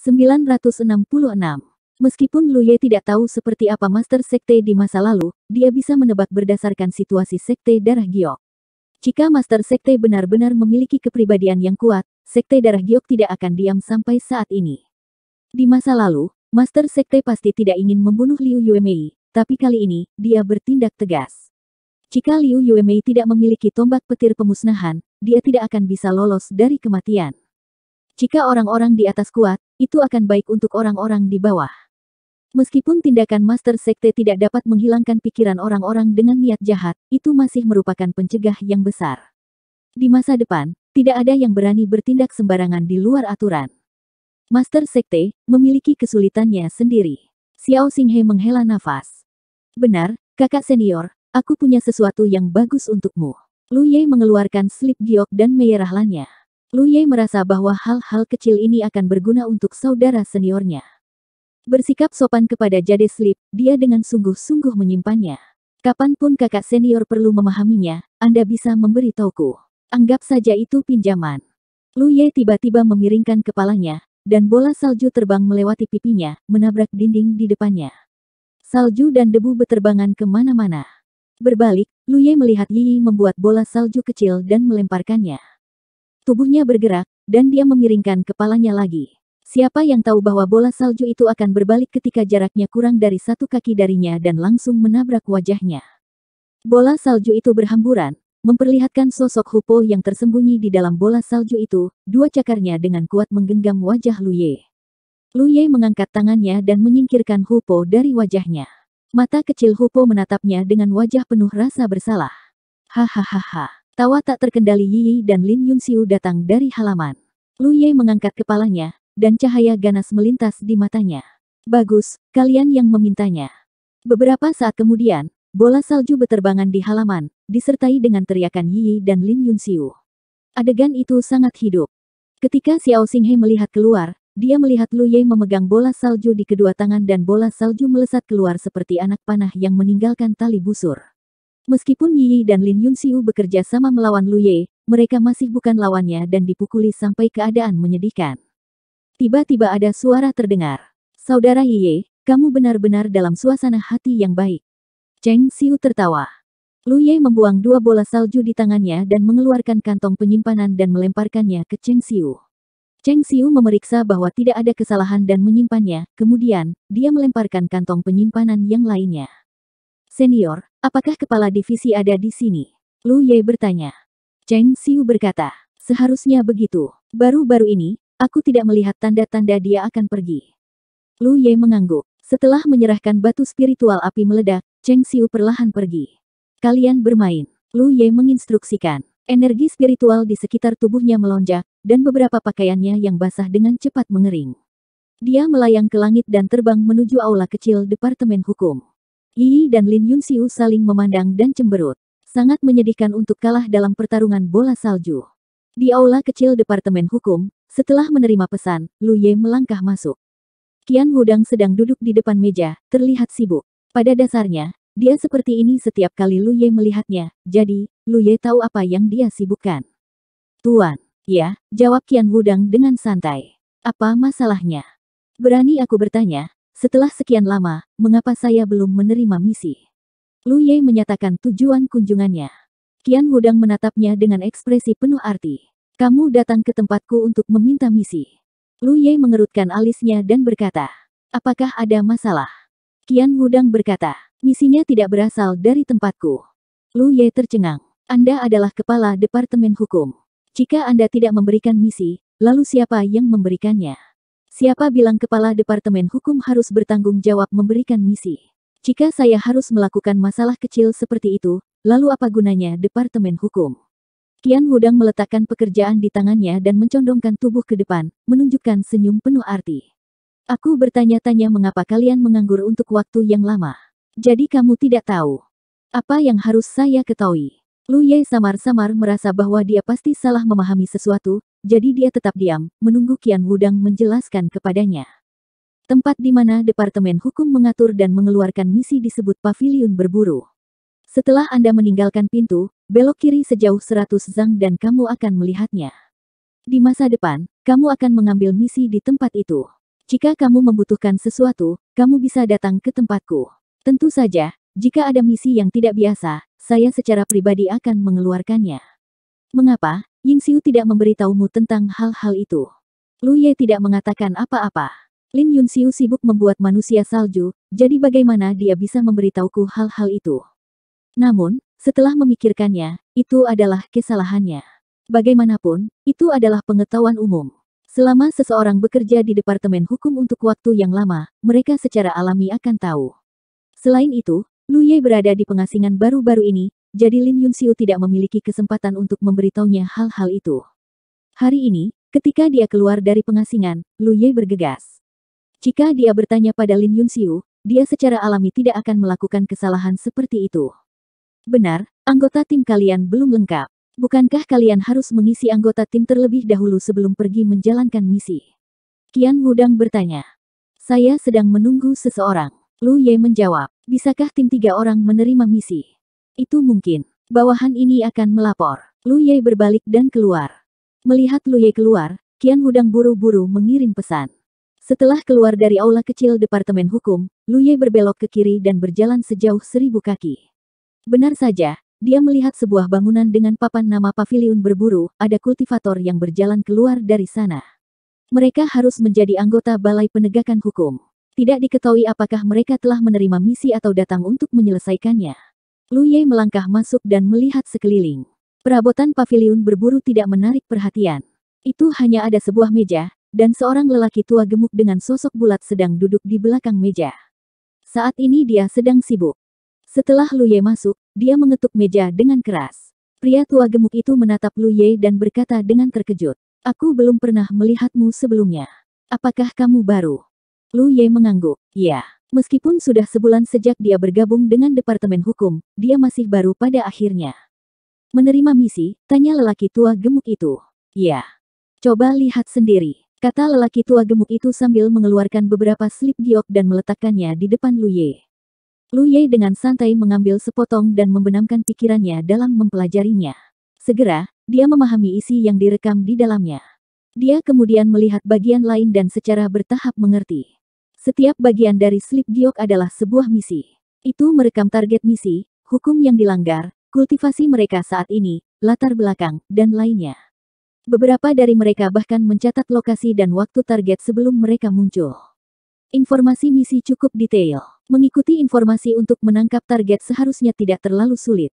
966. Meskipun Luye tidak tahu seperti apa Master Sekte di masa lalu, dia bisa menebak berdasarkan situasi Sekte Darah Giok. Jika Master Sekte benar-benar memiliki kepribadian yang kuat, Sekte Darah Giok tidak akan diam sampai saat ini. Di masa lalu, Master Sekte pasti tidak ingin membunuh Liu Yuemei, tapi kali ini, dia bertindak tegas. Jika Liu Yuemei tidak memiliki tombak petir pemusnahan, dia tidak akan bisa lolos dari kematian. Jika orang-orang di atas kuat, itu akan baik untuk orang-orang di bawah. Meskipun tindakan Master Sekte tidak dapat menghilangkan pikiran orang-orang dengan niat jahat, itu masih merupakan pencegah yang besar. Di masa depan, tidak ada yang berani bertindak sembarangan di luar aturan. Master Sekte memiliki kesulitannya sendiri. Xiao Xinghe menghela nafas. Benar, kakak senior, aku punya sesuatu yang bagus untukmu. Lu Ye mengeluarkan slip giok dan menyerahlannya. Lu Ye merasa bahwa hal-hal kecil ini akan berguna untuk saudara seniornya. Bersikap sopan kepada Jade Slip, dia dengan sungguh-sungguh menyimpannya. Kapanpun kakak senior perlu memahaminya, Anda bisa memberi memberitahuku. Anggap saja itu pinjaman. Lu Ye tiba-tiba memiringkan kepalanya, dan bola salju terbang melewati pipinya, menabrak dinding di depannya. Salju dan debu beterbangan kemana-mana. Berbalik, Lu Ye melihat Yi membuat bola salju kecil dan melemparkannya. Tubuhnya bergerak, dan dia memiringkan kepalanya lagi. Siapa yang tahu bahwa bola salju itu akan berbalik ketika jaraknya kurang dari satu kaki darinya dan langsung menabrak wajahnya. Bola salju itu berhamburan, memperlihatkan sosok Hupo yang tersembunyi di dalam bola salju itu, dua cakarnya dengan kuat menggenggam wajah Luye. Luye mengangkat tangannya dan menyingkirkan Hupo dari wajahnya. Mata kecil Hupo menatapnya dengan wajah penuh rasa bersalah. Hahaha. Tawa tak terkendali Yi dan Lin Yunxiu datang dari halaman. Lu Ye mengangkat kepalanya, dan cahaya ganas melintas di matanya. Bagus, kalian yang memintanya. Beberapa saat kemudian, bola salju beterbangan di halaman, disertai dengan teriakan Yi dan Lin Yunxiu. Adegan itu sangat hidup. Ketika Xiao Xinghe melihat keluar, dia melihat Lu Ye memegang bola salju di kedua tangan dan bola salju melesat keluar seperti anak panah yang meninggalkan tali busur. Meskipun Yi, Yi dan Lin Yun Xiu bekerja sama melawan Lu Ye, mereka masih bukan lawannya dan dipukuli sampai keadaan menyedihkan. Tiba-tiba ada suara terdengar. Saudara Yi, Ye, kamu benar-benar dalam suasana hati yang baik. Cheng Xiu tertawa. Lu Ye membuang dua bola salju di tangannya dan mengeluarkan kantong penyimpanan dan melemparkannya ke Cheng Xiu. Cheng Xiu memeriksa bahwa tidak ada kesalahan dan menyimpannya, kemudian, dia melemparkan kantong penyimpanan yang lainnya. Senior, apakah kepala divisi ada di sini? Lu Ye bertanya. Cheng Xiu berkata, seharusnya begitu. Baru-baru ini, aku tidak melihat tanda-tanda dia akan pergi. Lu Ye mengangguk. Setelah menyerahkan batu spiritual api meledak, Cheng Xiu perlahan pergi. Kalian bermain. Lu Ye menginstruksikan. Energi spiritual di sekitar tubuhnya melonjak, dan beberapa pakaiannya yang basah dengan cepat mengering. Dia melayang ke langit dan terbang menuju aula kecil Departemen Hukum. Yi dan Lin Yunxiu saling memandang dan cemberut. Sangat menyedihkan untuk kalah dalam pertarungan bola salju. Di aula kecil Departemen Hukum, setelah menerima pesan, Lu Ye melangkah masuk. Kian Wudang sedang duduk di depan meja, terlihat sibuk. Pada dasarnya, dia seperti ini setiap kali Lu Ye melihatnya, jadi, Lu Ye tahu apa yang dia sibukkan. Tuan, ya, jawab Kian Wudang dengan santai. Apa masalahnya? Berani aku bertanya, setelah sekian lama, mengapa saya belum menerima misi? Lu Ye menyatakan tujuan kunjungannya. Kian Wudang menatapnya dengan ekspresi penuh arti. Kamu datang ke tempatku untuk meminta misi. Lu Ye mengerutkan alisnya dan berkata, Apakah ada masalah? Kian Wudang berkata, misinya tidak berasal dari tempatku. Lu Ye tercengang. Anda adalah kepala Departemen Hukum. Jika Anda tidak memberikan misi, lalu siapa yang memberikannya? Siapa bilang kepala Departemen Hukum harus bertanggung jawab memberikan misi? Jika saya harus melakukan masalah kecil seperti itu, lalu apa gunanya Departemen Hukum? Kian Wudang meletakkan pekerjaan di tangannya dan mencondongkan tubuh ke depan, menunjukkan senyum penuh arti. Aku bertanya-tanya mengapa kalian menganggur untuk waktu yang lama. Jadi kamu tidak tahu. Apa yang harus saya ketahui? Lu Ye samar-samar merasa bahwa dia pasti salah memahami sesuatu, jadi dia tetap diam, menunggu Kian Wudang menjelaskan kepadanya. Tempat di mana Departemen Hukum mengatur dan mengeluarkan misi disebut paviliun berburu. Setelah Anda meninggalkan pintu, belok kiri sejauh 100 zang dan kamu akan melihatnya. Di masa depan, kamu akan mengambil misi di tempat itu. Jika kamu membutuhkan sesuatu, kamu bisa datang ke tempatku. Tentu saja, jika ada misi yang tidak biasa, saya secara pribadi akan mengeluarkannya. Mengapa? Ying Xiu tidak memberitahumu tentang hal-hal itu. Lu Ye tidak mengatakan apa-apa. Lin Yun Xiu sibuk membuat manusia salju, jadi bagaimana dia bisa memberitahuku hal-hal itu? Namun, setelah memikirkannya, itu adalah kesalahannya. Bagaimanapun, itu adalah pengetahuan umum. Selama seseorang bekerja di Departemen Hukum untuk waktu yang lama, mereka secara alami akan tahu. Selain itu, Lu Ye berada di pengasingan baru-baru ini, jadi Lin Yunxiu tidak memiliki kesempatan untuk memberitahunya hal-hal itu. Hari ini, ketika dia keluar dari pengasingan, Lu Ye bergegas. Jika dia bertanya pada Lin Yunxiu, dia secara alami tidak akan melakukan kesalahan seperti itu. Benar, anggota tim kalian belum lengkap. Bukankah kalian harus mengisi anggota tim terlebih dahulu sebelum pergi menjalankan misi? Kian Wudang bertanya. Saya sedang menunggu seseorang. Lu Ye menjawab, bisakah tim tiga orang menerima misi? itu mungkin. Bawahan ini akan melapor. Lu Ye berbalik dan keluar. Melihat Lu Ye keluar, Kian Hudang buru-buru mengirim pesan. Setelah keluar dari aula kecil Departemen Hukum, Lu Ye berbelok ke kiri dan berjalan sejauh seribu kaki. Benar saja, dia melihat sebuah bangunan dengan papan nama pavilion berburu, ada kultivator yang berjalan keluar dari sana. Mereka harus menjadi anggota Balai Penegakan Hukum. Tidak diketahui apakah mereka telah menerima misi atau datang untuk menyelesaikannya. Luye melangkah masuk dan melihat sekeliling. Perabotan pavilion berburu tidak menarik perhatian. Itu hanya ada sebuah meja, dan seorang lelaki tua gemuk dengan sosok bulat sedang duduk di belakang meja. Saat ini dia sedang sibuk. Setelah Luye masuk, dia mengetuk meja dengan keras. Pria tua gemuk itu menatap Luye dan berkata dengan terkejut, Aku belum pernah melihatmu sebelumnya. Apakah kamu baru? Luye mengangguk, ya. Meskipun sudah sebulan sejak dia bergabung dengan Departemen Hukum, dia masih baru pada akhirnya. Menerima misi, tanya lelaki tua gemuk itu. Ya. Coba lihat sendiri, kata lelaki tua gemuk itu sambil mengeluarkan beberapa slip giok dan meletakkannya di depan Lu Ye. Lu Ye dengan santai mengambil sepotong dan membenamkan pikirannya dalam mempelajarinya. Segera, dia memahami isi yang direkam di dalamnya. Dia kemudian melihat bagian lain dan secara bertahap mengerti. Setiap bagian dari slip giok adalah sebuah misi. Itu merekam target misi, hukum yang dilanggar, kultivasi mereka saat ini, latar belakang, dan lainnya. Beberapa dari mereka bahkan mencatat lokasi dan waktu target sebelum mereka muncul. Informasi misi cukup detail. Mengikuti informasi untuk menangkap target seharusnya tidak terlalu sulit.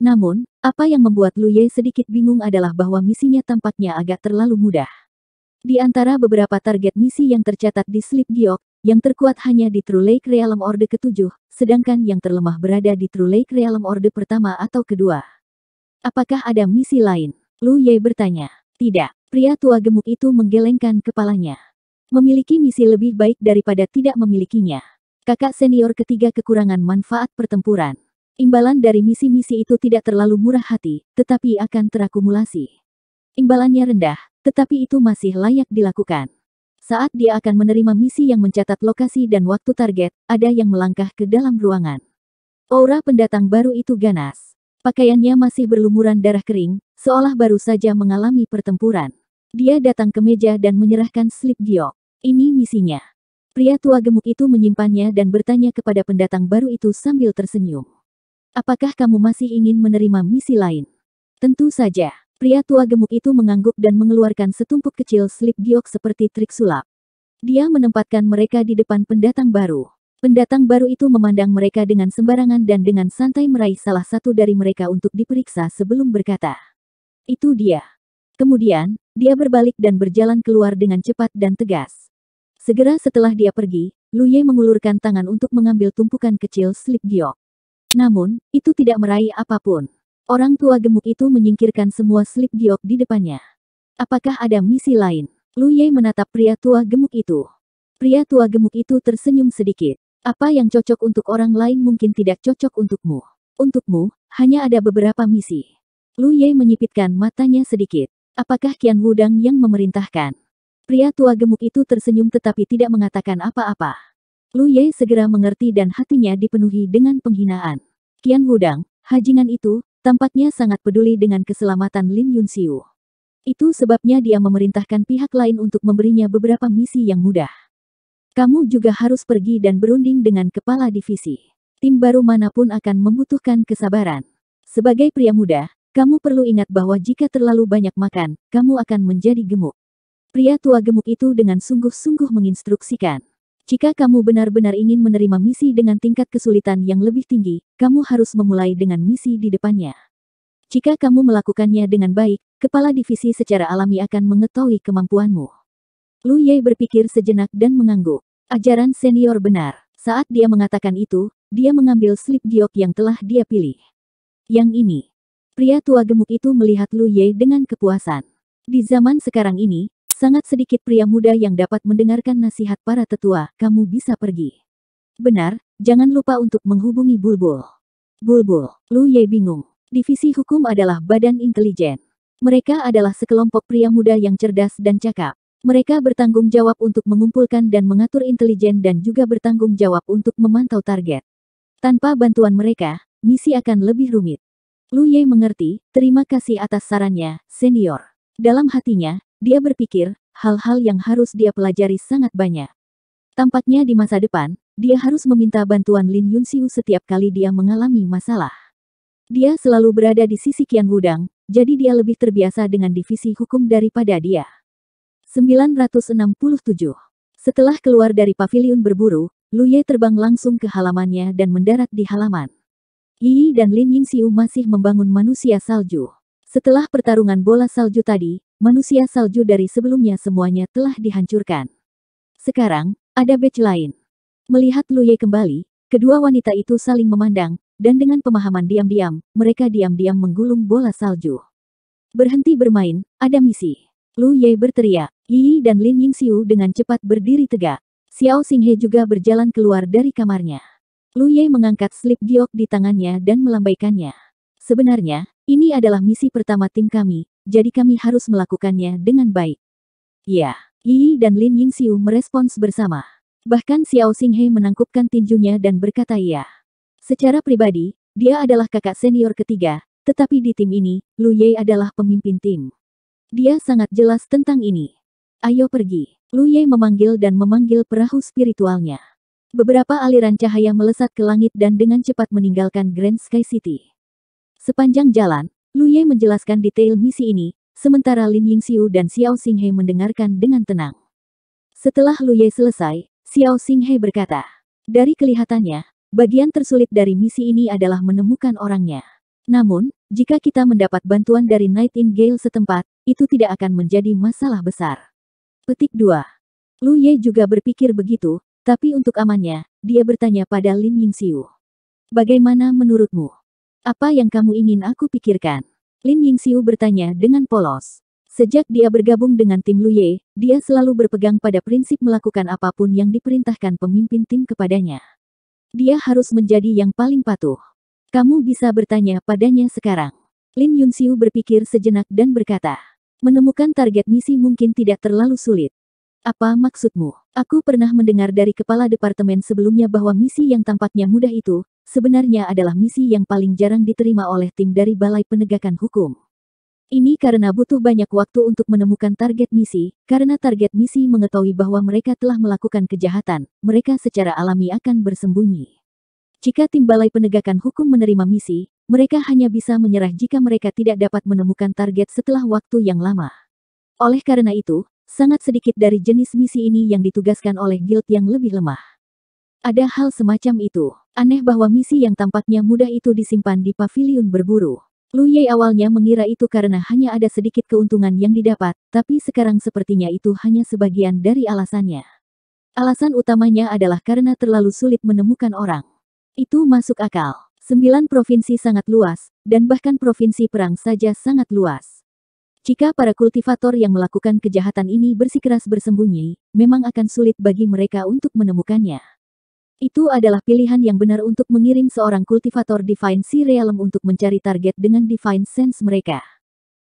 Namun, apa yang membuat Lu Ye sedikit bingung adalah bahwa misinya tampaknya agak terlalu mudah. Di antara beberapa target misi yang tercatat di Slip Giok, yang terkuat hanya di True Lake Realm Orde ketujuh, sedangkan yang terlemah berada di True Lake Realm Orde pertama atau kedua. Apakah ada misi lain? Lu Ye bertanya. Tidak, pria tua gemuk itu menggelengkan kepalanya. Memiliki misi lebih baik daripada tidak memilikinya. Kakak senior ketiga kekurangan manfaat pertempuran. Imbalan dari misi-misi itu tidak terlalu murah hati, tetapi akan terakumulasi. Imbalannya rendah, tetapi itu masih layak dilakukan. Saat dia akan menerima misi yang mencatat lokasi dan waktu target, ada yang melangkah ke dalam ruangan. Aura pendatang baru itu ganas. Pakaiannya masih berlumuran darah kering, seolah baru saja mengalami pertempuran. Dia datang ke meja dan menyerahkan slip giok. Ini misinya. Pria tua gemuk itu menyimpannya dan bertanya kepada pendatang baru itu sambil tersenyum. Apakah kamu masih ingin menerima misi lain? Tentu saja. Pria tua gemuk itu mengangguk dan mengeluarkan setumpuk kecil slip giok seperti trik sulap. Dia menempatkan mereka di depan pendatang baru. Pendatang baru itu memandang mereka dengan sembarangan dan dengan santai meraih salah satu dari mereka untuk diperiksa sebelum berkata. Itu dia. Kemudian, dia berbalik dan berjalan keluar dengan cepat dan tegas. Segera setelah dia pergi, Luye mengulurkan tangan untuk mengambil tumpukan kecil slip giok. Namun, itu tidak meraih apapun. Orang tua gemuk itu menyingkirkan semua slip giok di depannya. Apakah ada misi lain? Lu Ye menatap pria tua gemuk itu. Pria tua gemuk itu tersenyum sedikit. Apa yang cocok untuk orang lain mungkin tidak cocok untukmu. Untukmu, hanya ada beberapa misi. Lu Ye menyipitkan matanya sedikit. Apakah Kian Wudang yang memerintahkan? Pria tua gemuk itu tersenyum tetapi tidak mengatakan apa-apa. Lu Ye segera mengerti dan hatinya dipenuhi dengan penghinaan. Kian Wudang, hajingan itu, Tampaknya sangat peduli dengan keselamatan Lin Yunxiu. Itu sebabnya dia memerintahkan pihak lain untuk memberinya beberapa misi yang mudah. Kamu juga harus pergi dan berunding dengan kepala divisi. Tim baru manapun akan membutuhkan kesabaran. Sebagai pria muda, kamu perlu ingat bahwa jika terlalu banyak makan, kamu akan menjadi gemuk. Pria tua gemuk itu dengan sungguh-sungguh menginstruksikan. Jika kamu benar-benar ingin menerima misi dengan tingkat kesulitan yang lebih tinggi, kamu harus memulai dengan misi di depannya. Jika kamu melakukannya dengan baik, kepala divisi secara alami akan mengetahui kemampuanmu. Lu Ye berpikir sejenak dan mengangguk. Ajaran senior benar. Saat dia mengatakan itu, dia mengambil slip giok yang telah dia pilih. Yang ini. Pria tua gemuk itu melihat Lu Ye dengan kepuasan. Di zaman sekarang ini, Sangat sedikit pria muda yang dapat mendengarkan nasihat para tetua, kamu bisa pergi. Benar, jangan lupa untuk menghubungi Bulbul. Bulbul, Lu Ye bingung. Divisi hukum adalah badan intelijen. Mereka adalah sekelompok pria muda yang cerdas dan cakap. Mereka bertanggung jawab untuk mengumpulkan dan mengatur intelijen dan juga bertanggung jawab untuk memantau target. Tanpa bantuan mereka, misi akan lebih rumit. Lu Ye mengerti, terima kasih atas sarannya, senior. Dalam hatinya, dia berpikir, hal-hal yang harus dia pelajari sangat banyak. Tampaknya di masa depan, dia harus meminta bantuan Lin Yunxiu setiap kali dia mengalami masalah. Dia selalu berada di sisi kian Wudang, jadi dia lebih terbiasa dengan divisi hukum daripada dia. 967 Setelah keluar dari pavilion berburu, Lu Ye terbang langsung ke halamannya dan mendarat di halaman. Yi dan Lin Yingxiu masih membangun manusia salju. Setelah pertarungan bola salju tadi, Manusia salju dari sebelumnya semuanya telah dihancurkan. Sekarang, ada batch lain. Melihat Luye kembali, kedua wanita itu saling memandang, dan dengan pemahaman diam-diam, mereka diam-diam menggulung bola salju. Berhenti bermain, ada misi. Lu Ye berteriak, Yi dan Lin Xiu dengan cepat berdiri tegak. Xiao Xinghe juga berjalan keluar dari kamarnya. Lu Ye mengangkat slip giok di tangannya dan melambaikannya. Sebenarnya, ini adalah misi pertama tim kami, jadi kami harus melakukannya dengan baik. Ya, Yi dan Lin Yingxiu merespons bersama. Bahkan Xiao Xinghe menangkupkan tinjunya dan berkata ya. Secara pribadi, dia adalah kakak senior ketiga, tetapi di tim ini, Lu Ye adalah pemimpin tim. Dia sangat jelas tentang ini. Ayo pergi. Lu Ye memanggil dan memanggil perahu spiritualnya. Beberapa aliran cahaya melesat ke langit dan dengan cepat meninggalkan Grand Sky City. Sepanjang jalan, Lu Ye menjelaskan detail misi ini, sementara Lin Yingxiu dan Xiao Xinghe mendengarkan dengan tenang. Setelah Lu Ye selesai, Xiao Xinghe berkata, dari kelihatannya, bagian tersulit dari misi ini adalah menemukan orangnya. Namun, jika kita mendapat bantuan dari Nightingale setempat, itu tidak akan menjadi masalah besar. Petik 2. Lu Ye juga berpikir begitu, tapi untuk amannya, dia bertanya pada Lin Yingxiu. Bagaimana menurutmu? Apa yang kamu ingin aku pikirkan? Lin Yingxiu bertanya dengan polos. Sejak dia bergabung dengan tim Lu Ye, dia selalu berpegang pada prinsip melakukan apapun yang diperintahkan pemimpin tim kepadanya. Dia harus menjadi yang paling patuh. Kamu bisa bertanya padanya sekarang. Lin Yunxiu berpikir sejenak dan berkata, menemukan target misi mungkin tidak terlalu sulit. Apa maksudmu? Aku pernah mendengar dari kepala departemen sebelumnya bahwa misi yang tampaknya mudah itu, sebenarnya adalah misi yang paling jarang diterima oleh tim dari Balai Penegakan Hukum. Ini karena butuh banyak waktu untuk menemukan target misi, karena target misi mengetahui bahwa mereka telah melakukan kejahatan, mereka secara alami akan bersembunyi. Jika tim Balai Penegakan Hukum menerima misi, mereka hanya bisa menyerah jika mereka tidak dapat menemukan target setelah waktu yang lama. Oleh karena itu, Sangat sedikit dari jenis misi ini yang ditugaskan oleh guild yang lebih lemah. Ada hal semacam itu. Aneh bahwa misi yang tampaknya mudah itu disimpan di pavilion berburu. Lu Ye awalnya mengira itu karena hanya ada sedikit keuntungan yang didapat, tapi sekarang sepertinya itu hanya sebagian dari alasannya. Alasan utamanya adalah karena terlalu sulit menemukan orang. Itu masuk akal. Sembilan provinsi sangat luas, dan bahkan provinsi perang saja sangat luas. Jika para kultivator yang melakukan kejahatan ini bersikeras bersembunyi, memang akan sulit bagi mereka untuk menemukannya. Itu adalah pilihan yang benar untuk mengirim seorang kultivator Divine Sea Realm untuk mencari target dengan Divine Sense mereka.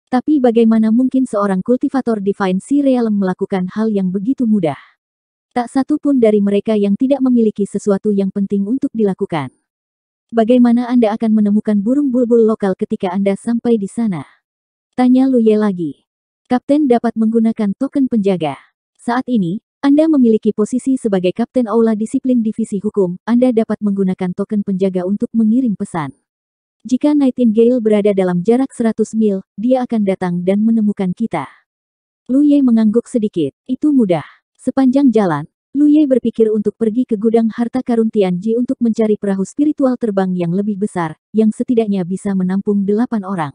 Tapi bagaimana mungkin seorang kultivator Divine Sea Realm melakukan hal yang begitu mudah? Tak satu pun dari mereka yang tidak memiliki sesuatu yang penting untuk dilakukan. Bagaimana Anda akan menemukan burung bulbul lokal ketika Anda sampai di sana? Tanya Luye lagi. Kapten dapat menggunakan token penjaga. Saat ini, Anda memiliki posisi sebagai Kapten Aula Disiplin Divisi Hukum, Anda dapat menggunakan token penjaga untuk mengirim pesan. Jika Nightingale berada dalam jarak 100 mil, dia akan datang dan menemukan kita. Luye mengangguk sedikit, itu mudah. Sepanjang jalan, Luye berpikir untuk pergi ke gudang harta karun Tianji untuk mencari perahu spiritual terbang yang lebih besar, yang setidaknya bisa menampung delapan orang.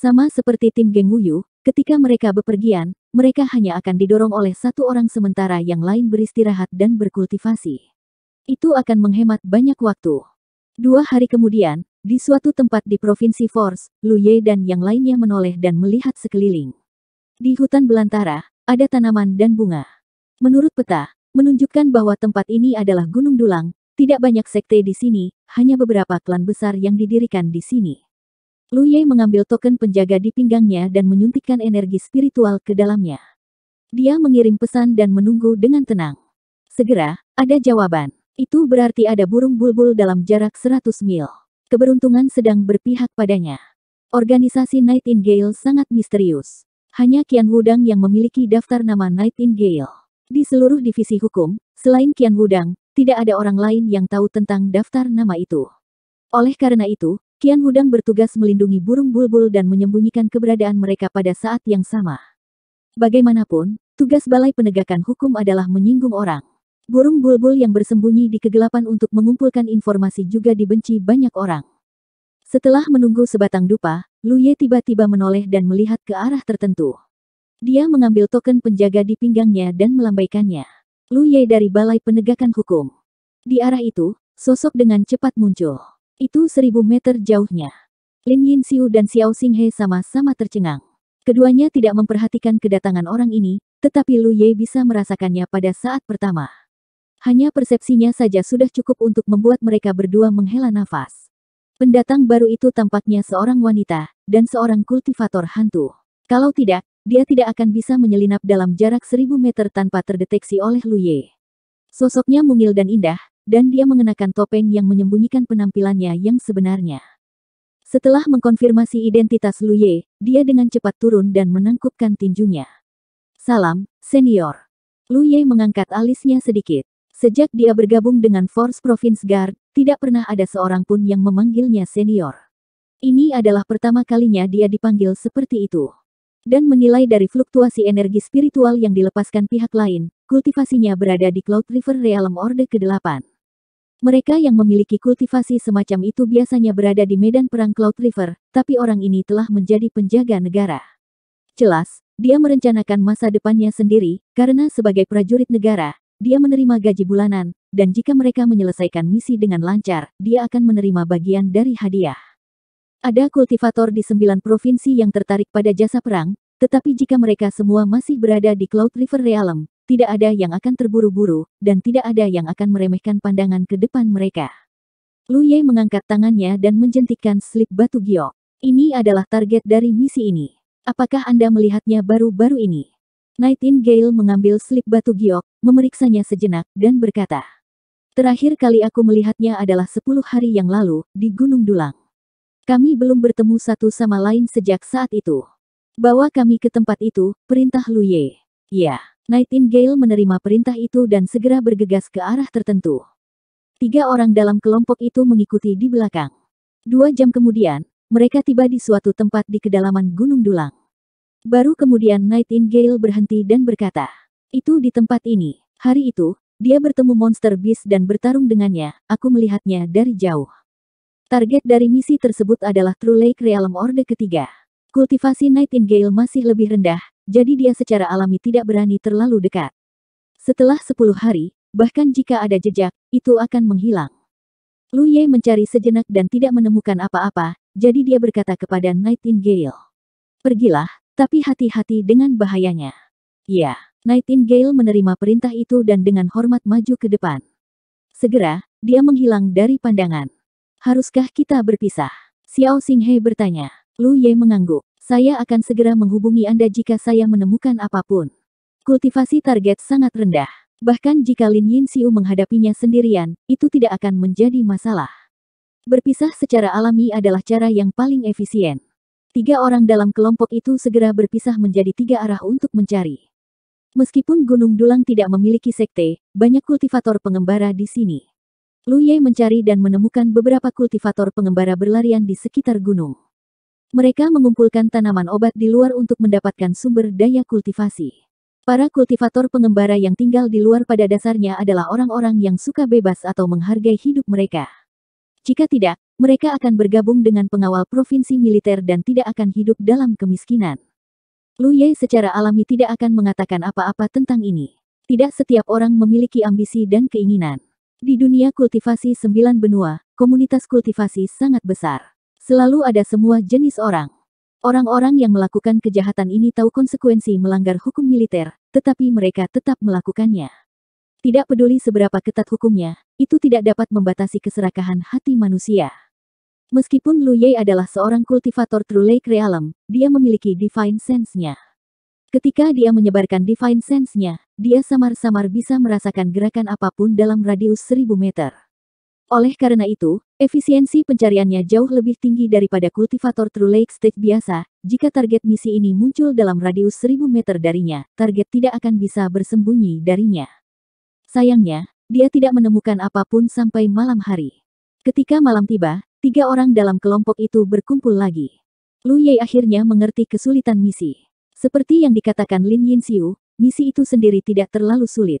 Sama seperti tim geng Wuyu, ketika mereka bepergian, mereka hanya akan didorong oleh satu orang sementara yang lain beristirahat dan berkultivasi. Itu akan menghemat banyak waktu. Dua hari kemudian, di suatu tempat di Provinsi Force, Lu Ye dan yang lainnya menoleh dan melihat sekeliling. Di hutan belantara, ada tanaman dan bunga. Menurut peta, menunjukkan bahwa tempat ini adalah Gunung Dulang, tidak banyak sekte di sini, hanya beberapa klan besar yang didirikan di sini. Lu Ye mengambil token penjaga di pinggangnya dan menyuntikkan energi spiritual ke dalamnya. Dia mengirim pesan dan menunggu dengan tenang. Segera, ada jawaban. Itu berarti ada burung bulbul dalam jarak 100 mil. Keberuntungan sedang berpihak padanya. Organisasi Nightingale sangat misterius. Hanya Kian Wudang yang memiliki daftar nama Nightingale. Di seluruh divisi hukum, selain Kian Wudang, tidak ada orang lain yang tahu tentang daftar nama itu. Oleh karena itu, Kian Hudang bertugas melindungi burung bulbul dan menyembunyikan keberadaan mereka pada saat yang sama. Bagaimanapun, tugas Balai Penegakan Hukum adalah menyinggung orang. Burung bulbul yang bersembunyi di kegelapan untuk mengumpulkan informasi juga dibenci banyak orang. Setelah menunggu sebatang dupa, Lu Ye tiba-tiba menoleh dan melihat ke arah tertentu. Dia mengambil token penjaga di pinggangnya dan melambaikannya. Lu Ye dari Balai Penegakan Hukum. Di arah itu, sosok dengan cepat muncul. Itu seribu meter jauhnya. Lin Yin Xiu dan Xiao He sama-sama tercengang. Keduanya tidak memperhatikan kedatangan orang ini, tetapi Lu Ye bisa merasakannya pada saat pertama. Hanya persepsinya saja sudah cukup untuk membuat mereka berdua menghela nafas. Pendatang baru itu tampaknya seorang wanita, dan seorang kultivator hantu. Kalau tidak, dia tidak akan bisa menyelinap dalam jarak seribu meter tanpa terdeteksi oleh Lu Ye. Sosoknya mungil dan indah, dan dia mengenakan topeng yang menyembunyikan penampilannya yang sebenarnya. Setelah mengkonfirmasi identitas Lu Ye, dia dengan cepat turun dan menangkupkan tinjunya. Salam, senior. Lu Ye mengangkat alisnya sedikit. Sejak dia bergabung dengan Force Province Guard, tidak pernah ada seorang pun yang memanggilnya senior. Ini adalah pertama kalinya dia dipanggil seperti itu. Dan menilai dari fluktuasi energi spiritual yang dilepaskan pihak lain, kultivasinya berada di Cloud River Realm Orde ke-8. Mereka yang memiliki kultivasi semacam itu biasanya berada di medan perang Cloud River, tapi orang ini telah menjadi penjaga negara. Jelas, dia merencanakan masa depannya sendiri, karena sebagai prajurit negara, dia menerima gaji bulanan, dan jika mereka menyelesaikan misi dengan lancar, dia akan menerima bagian dari hadiah. Ada kultivator di sembilan provinsi yang tertarik pada jasa perang, tetapi jika mereka semua masih berada di Cloud River Realm, tidak ada yang akan terburu-buru, dan tidak ada yang akan meremehkan pandangan ke depan mereka. Lu Ye mengangkat tangannya dan menjentikan slip batu giok. Ini adalah target dari misi ini. Apakah Anda melihatnya baru-baru ini? Nightingale mengambil slip batu giok, memeriksanya sejenak, dan berkata, Terakhir kali aku melihatnya adalah 10 hari yang lalu, di Gunung Dulang. Kami belum bertemu satu sama lain sejak saat itu. Bawa kami ke tempat itu, perintah Lu Ye. Ya, Nightingale menerima perintah itu dan segera bergegas ke arah tertentu. Tiga orang dalam kelompok itu mengikuti di belakang. Dua jam kemudian, mereka tiba di suatu tempat di kedalaman Gunung Dulang. Baru kemudian Nightingale berhenti dan berkata, itu di tempat ini. Hari itu, dia bertemu monster bis dan bertarung dengannya, aku melihatnya dari jauh. Target dari misi tersebut adalah True Lake Realm Orde ketiga. Kultivasi Nightingale masih lebih rendah, jadi dia secara alami tidak berani terlalu dekat. Setelah sepuluh hari, bahkan jika ada jejak, itu akan menghilang. Lu Ye mencari sejenak dan tidak menemukan apa-apa, jadi dia berkata kepada Nightingale. Pergilah, tapi hati-hati dengan bahayanya. Ya, Nightingale menerima perintah itu dan dengan hormat maju ke depan. Segera, dia menghilang dari pandangan. Haruskah kita berpisah? Xiao Xinghe bertanya. Lu Ye mengangguk. Saya akan segera menghubungi Anda jika saya menemukan apapun. Kultivasi target sangat rendah. Bahkan jika Lin Yin Siu menghadapinya sendirian, itu tidak akan menjadi masalah. Berpisah secara alami adalah cara yang paling efisien. Tiga orang dalam kelompok itu segera berpisah menjadi tiga arah untuk mencari. Meskipun Gunung Dulang tidak memiliki sekte, banyak kultivator pengembara di sini. Lu Ye mencari dan menemukan beberapa kultivator pengembara berlarian di sekitar gunung. Mereka mengumpulkan tanaman obat di luar untuk mendapatkan sumber daya kultivasi. Para kultivator pengembara yang tinggal di luar pada dasarnya adalah orang-orang yang suka bebas atau menghargai hidup mereka. Jika tidak, mereka akan bergabung dengan pengawal provinsi militer dan tidak akan hidup dalam kemiskinan. Lu Ye secara alami tidak akan mengatakan apa-apa tentang ini. Tidak setiap orang memiliki ambisi dan keinginan. Di dunia kultivasi sembilan benua, komunitas kultivasi sangat besar. Selalu ada semua jenis orang. Orang-orang yang melakukan kejahatan ini tahu konsekuensi melanggar hukum militer, tetapi mereka tetap melakukannya. Tidak peduli seberapa ketat hukumnya, itu tidak dapat membatasi keserakahan hati manusia. Meskipun Lu Ye adalah seorang kultivator True Lake Realm, dia memiliki Divine Sense-nya. Ketika dia menyebarkan Divine Sense-nya, dia samar-samar bisa merasakan gerakan apapun dalam radius 1000 meter. Oleh karena itu, efisiensi pencariannya jauh lebih tinggi daripada kultivator True Lake Stage biasa, jika target misi ini muncul dalam radius 1000 meter darinya, target tidak akan bisa bersembunyi darinya. Sayangnya, dia tidak menemukan apapun sampai malam hari. Ketika malam tiba, tiga orang dalam kelompok itu berkumpul lagi. Lu Ye akhirnya mengerti kesulitan misi. Seperti yang dikatakan Lin Yin Xiu, misi itu sendiri tidak terlalu sulit.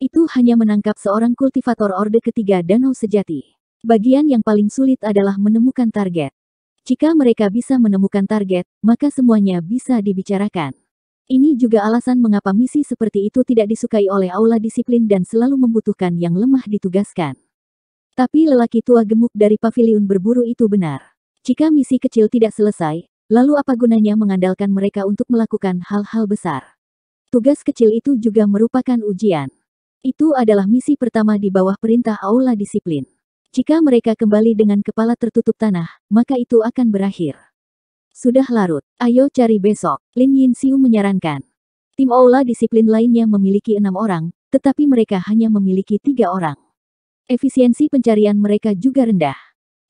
Itu hanya menangkap seorang kultivator orde ketiga danau sejati. Bagian yang paling sulit adalah menemukan target. Jika mereka bisa menemukan target, maka semuanya bisa dibicarakan. Ini juga alasan mengapa misi seperti itu tidak disukai oleh aula disiplin dan selalu membutuhkan yang lemah ditugaskan. Tapi lelaki tua gemuk dari pavilion berburu itu benar. Jika misi kecil tidak selesai, lalu apa gunanya mengandalkan mereka untuk melakukan hal-hal besar? Tugas kecil itu juga merupakan ujian. Itu adalah misi pertama di bawah perintah Aula Disiplin. Jika mereka kembali dengan kepala tertutup tanah, maka itu akan berakhir. Sudah larut, ayo cari besok, Lin Yin Siu menyarankan. Tim Aula Disiplin lainnya memiliki enam orang, tetapi mereka hanya memiliki tiga orang. Efisiensi pencarian mereka juga rendah.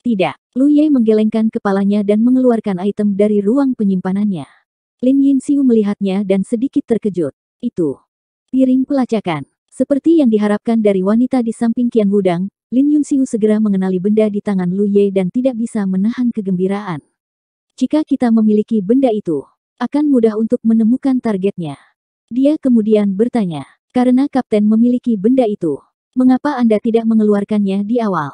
Tidak, Lu Ye menggelengkan kepalanya dan mengeluarkan item dari ruang penyimpanannya. Lin Yin Siu melihatnya dan sedikit terkejut. Itu. Piring pelacakan. Seperti yang diharapkan dari wanita di samping Kian Wudang, Lin Yunxiu segera mengenali benda di tangan Lu Ye dan tidak bisa menahan kegembiraan. Jika kita memiliki benda itu, akan mudah untuk menemukan targetnya. Dia kemudian bertanya, karena kapten memiliki benda itu, mengapa Anda tidak mengeluarkannya di awal?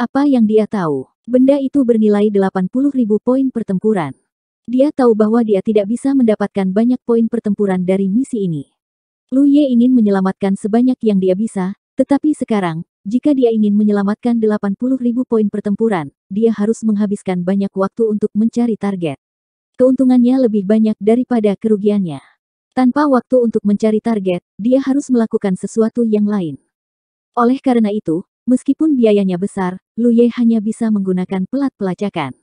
Apa yang dia tahu? Benda itu bernilai 80.000 poin pertempuran. Dia tahu bahwa dia tidak bisa mendapatkan banyak poin pertempuran dari misi ini. Lu Ye ingin menyelamatkan sebanyak yang dia bisa, tetapi sekarang, jika dia ingin menyelamatkan 80 ribu poin pertempuran, dia harus menghabiskan banyak waktu untuk mencari target. Keuntungannya lebih banyak daripada kerugiannya. Tanpa waktu untuk mencari target, dia harus melakukan sesuatu yang lain. Oleh karena itu, meskipun biayanya besar, Lu Ye hanya bisa menggunakan pelat pelacakan.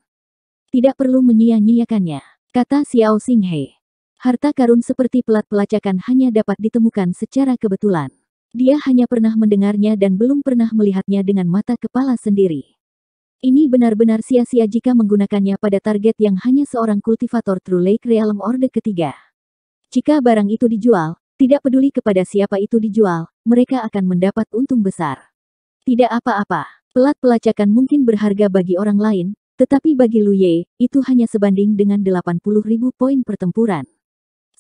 Tidak perlu menyia-nyiakannya, kata Xiao Xinghei. Harta karun seperti pelat pelacakan hanya dapat ditemukan secara kebetulan. Dia hanya pernah mendengarnya dan belum pernah melihatnya dengan mata kepala sendiri. Ini benar-benar sia-sia jika menggunakannya pada target yang hanya seorang kultivator True Lake Realm Orde ketiga. Jika barang itu dijual, tidak peduli kepada siapa itu dijual, mereka akan mendapat untung besar. Tidak apa-apa, pelat pelacakan mungkin berharga bagi orang lain, tetapi bagi Ye, itu hanya sebanding dengan 80.000 poin pertempuran.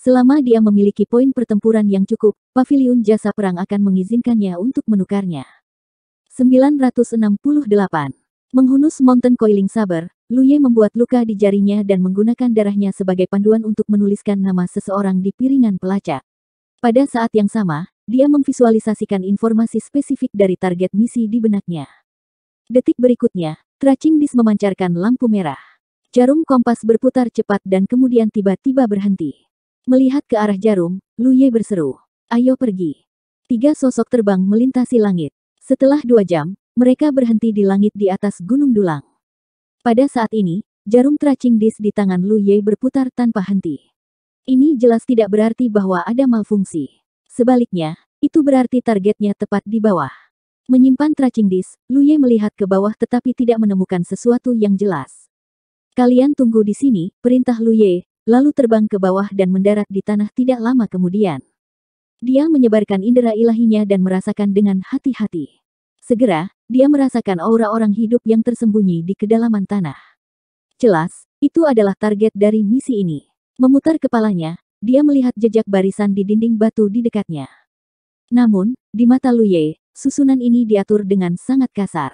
Selama dia memiliki poin pertempuran yang cukup, pavilion jasa perang akan mengizinkannya untuk menukarnya. 968. Menghunus Mountain Coiling Saber, Lu Ye membuat luka di jarinya dan menggunakan darahnya sebagai panduan untuk menuliskan nama seseorang di piringan pelacak. Pada saat yang sama, dia memvisualisasikan informasi spesifik dari target misi di benaknya. Detik berikutnya, Tracing Dis memancarkan lampu merah. Jarum kompas berputar cepat dan kemudian tiba-tiba berhenti. Melihat ke arah jarum, Lu Ye berseru. Ayo pergi. Tiga sosok terbang melintasi langit. Setelah dua jam, mereka berhenti di langit di atas Gunung Dulang. Pada saat ini, jarum tracing disk di tangan Lu Ye berputar tanpa henti. Ini jelas tidak berarti bahwa ada malfungsi. Sebaliknya, itu berarti targetnya tepat di bawah. Menyimpan tracing disk, Lu Ye melihat ke bawah tetapi tidak menemukan sesuatu yang jelas. Kalian tunggu di sini, perintah Lu Ye lalu terbang ke bawah dan mendarat di tanah tidak lama kemudian. Dia menyebarkan indera ilahinya dan merasakan dengan hati-hati. Segera, dia merasakan aura orang hidup yang tersembunyi di kedalaman tanah. Jelas, itu adalah target dari misi ini. Memutar kepalanya, dia melihat jejak barisan di dinding batu di dekatnya. Namun, di mata Lu Ye, susunan ini diatur dengan sangat kasar.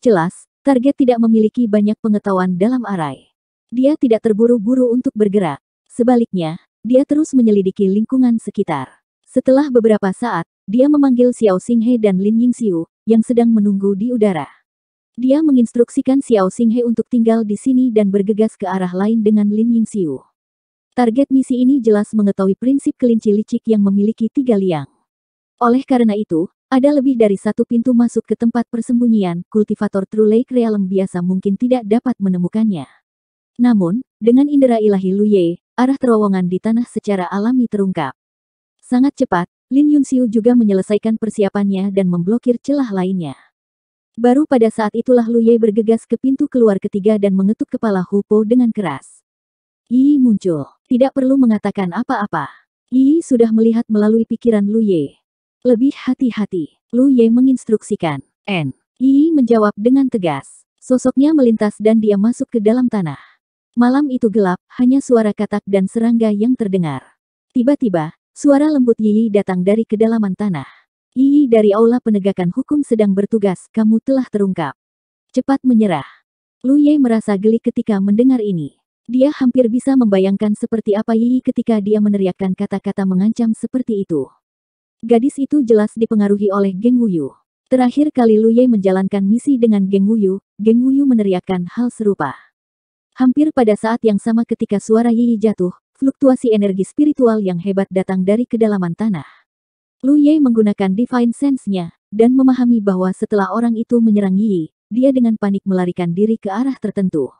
Jelas, target tidak memiliki banyak pengetahuan dalam arai. Dia tidak terburu-buru untuk bergerak. Sebaliknya, dia terus menyelidiki lingkungan sekitar. Setelah beberapa saat, dia memanggil Xiao Xinghe dan Lin Yingxiu, yang sedang menunggu di udara. Dia menginstruksikan Xiao Xinghe untuk tinggal di sini dan bergegas ke arah lain dengan Lin Yingxiu. Target misi ini jelas mengetahui prinsip kelinci licik yang memiliki tiga liang. Oleh karena itu, ada lebih dari satu pintu masuk ke tempat persembunyian, kultivator True Lake Realm biasa mungkin tidak dapat menemukannya. Namun, dengan indera ilahi Luye, arah terowongan di tanah secara alami terungkap. Sangat cepat, Lin Yunxiu juga menyelesaikan persiapannya dan memblokir celah lainnya. Baru pada saat itulah Luye bergegas ke pintu keluar ketiga dan mengetuk kepala Hu Po dengan keras. Yi muncul, tidak perlu mengatakan apa-apa. Yi sudah melihat melalui pikiran Luye. Lebih hati-hati, Luye menginstruksikan. N. Yi menjawab dengan tegas. Sosoknya melintas dan dia masuk ke dalam tanah. Malam itu gelap, hanya suara katak dan serangga yang terdengar. Tiba-tiba, suara lembut Yiyi datang dari kedalaman tanah. Yiyi dari aula penegakan hukum sedang bertugas, kamu telah terungkap. Cepat menyerah. Lu Ye merasa geli ketika mendengar ini. Dia hampir bisa membayangkan seperti apa Yiyi ketika dia meneriakkan kata-kata mengancam seperti itu. Gadis itu jelas dipengaruhi oleh geng Wuyu. Terakhir kali Lu Ye menjalankan misi dengan geng Wuyu, geng Wuyu meneriakkan hal serupa. Hampir pada saat yang sama ketika suara Yiyi jatuh, fluktuasi energi spiritual yang hebat datang dari kedalaman tanah. Lu Ye menggunakan Divine Sense-nya, dan memahami bahwa setelah orang itu menyerang Yiyi, dia dengan panik melarikan diri ke arah tertentu.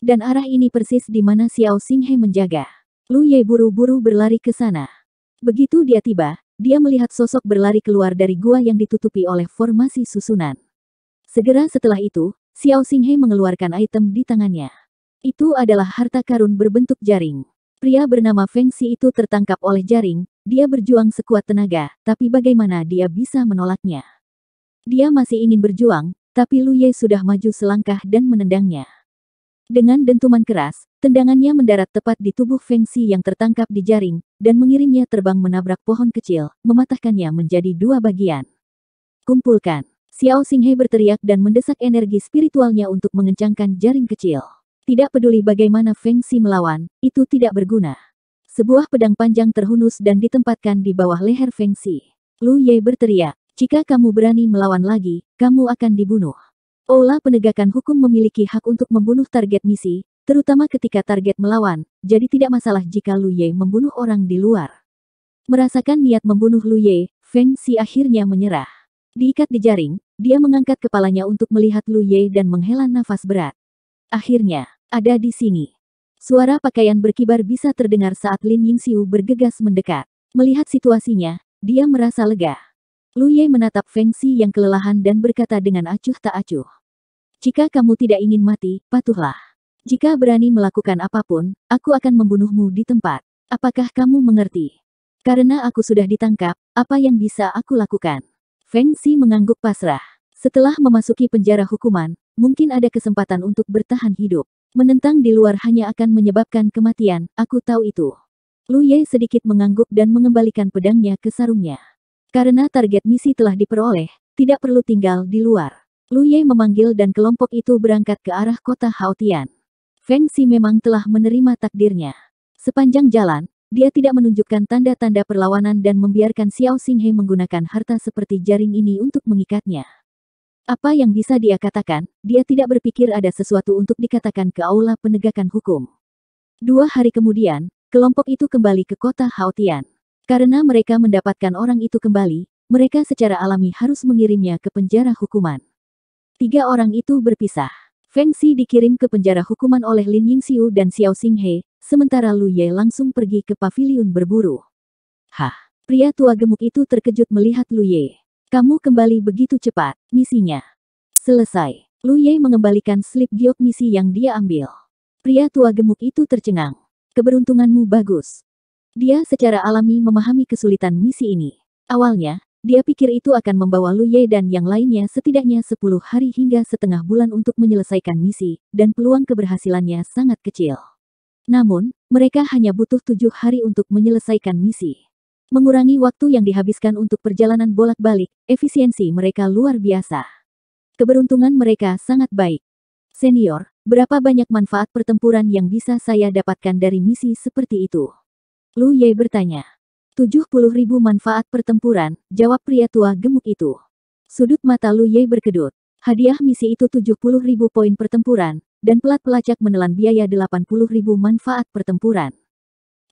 Dan arah ini persis di mana Xiao Xinghe menjaga. Lu Ye buru-buru berlari ke sana. Begitu dia tiba, dia melihat sosok berlari keluar dari gua yang ditutupi oleh formasi susunan. Segera setelah itu, Xiao Xinghe mengeluarkan item di tangannya. Itu adalah harta karun berbentuk jaring. Pria bernama Feng Xi itu tertangkap oleh jaring, dia berjuang sekuat tenaga, tapi bagaimana dia bisa menolaknya? Dia masih ingin berjuang, tapi Lu Ye sudah maju selangkah dan menendangnya. Dengan dentuman keras, tendangannya mendarat tepat di tubuh Feng Xi yang tertangkap di jaring, dan mengirimnya terbang menabrak pohon kecil, mematahkannya menjadi dua bagian. Kumpulkan. Xiao Xinghe berteriak dan mendesak energi spiritualnya untuk mengencangkan jaring kecil. Tidak peduli bagaimana Feng Xi melawan, itu tidak berguna. Sebuah pedang panjang terhunus dan ditempatkan di bawah leher Feng Xi. Lu Ye berteriak, jika kamu berani melawan lagi, kamu akan dibunuh. Ola penegakan hukum memiliki hak untuk membunuh target misi, terutama ketika target melawan, jadi tidak masalah jika Lu Ye membunuh orang di luar. Merasakan niat membunuh Lu Ye, Feng Xi akhirnya menyerah. Diikat di jaring, dia mengangkat kepalanya untuk melihat Lu Ye dan menghela nafas berat. Akhirnya, ada di sini. Suara pakaian berkibar bisa terdengar saat Lin Yingxiu bergegas mendekat. Melihat situasinya, dia merasa lega. Lu Ye menatap Feng Xi yang kelelahan dan berkata dengan acuh tak acuh. Jika kamu tidak ingin mati, patuhlah. Jika berani melakukan apapun, aku akan membunuhmu di tempat. Apakah kamu mengerti? Karena aku sudah ditangkap, apa yang bisa aku lakukan? Feng Xi mengangguk pasrah. Setelah memasuki penjara hukuman, mungkin ada kesempatan untuk bertahan hidup. Menentang di luar hanya akan menyebabkan kematian, aku tahu itu. Lu Ye sedikit mengangguk dan mengembalikan pedangnya ke sarungnya. Karena target misi telah diperoleh, tidak perlu tinggal di luar. Lu Ye memanggil dan kelompok itu berangkat ke arah kota Haotian. Feng Xi memang telah menerima takdirnya. Sepanjang jalan, dia tidak menunjukkan tanda-tanda perlawanan dan membiarkan Xiao Xinghe menggunakan harta seperti jaring ini untuk mengikatnya. Apa yang bisa dia katakan, dia tidak berpikir ada sesuatu untuk dikatakan ke aula penegakan hukum. Dua hari kemudian, kelompok itu kembali ke kota Haotian. Karena mereka mendapatkan orang itu kembali, mereka secara alami harus mengirimnya ke penjara hukuman. Tiga orang itu berpisah. Feng Xi dikirim ke penjara hukuman oleh Lin Yingxiu dan Xiao Xinghe, sementara Lu Ye langsung pergi ke paviliun berburu. Hah, pria tua gemuk itu terkejut melihat Lu Ye. Kamu kembali begitu cepat, misinya. Selesai. Lu Ye mengembalikan slip giok misi yang dia ambil. Pria tua gemuk itu tercengang. Keberuntunganmu bagus. Dia secara alami memahami kesulitan misi ini. Awalnya, dia pikir itu akan membawa Lu Ye dan yang lainnya setidaknya 10 hari hingga setengah bulan untuk menyelesaikan misi, dan peluang keberhasilannya sangat kecil. Namun, mereka hanya butuh tujuh hari untuk menyelesaikan misi mengurangi waktu yang dihabiskan untuk perjalanan bolak-balik, efisiensi mereka luar biasa. Keberuntungan mereka sangat baik. Senior, berapa banyak manfaat pertempuran yang bisa saya dapatkan dari misi seperti itu? Lu Ye bertanya. 70 ribu manfaat pertempuran, jawab pria tua gemuk itu. Sudut mata Lu Ye berkedut. Hadiah misi itu 70 ribu poin pertempuran, dan pelat pelacak menelan biaya 80 ribu manfaat pertempuran.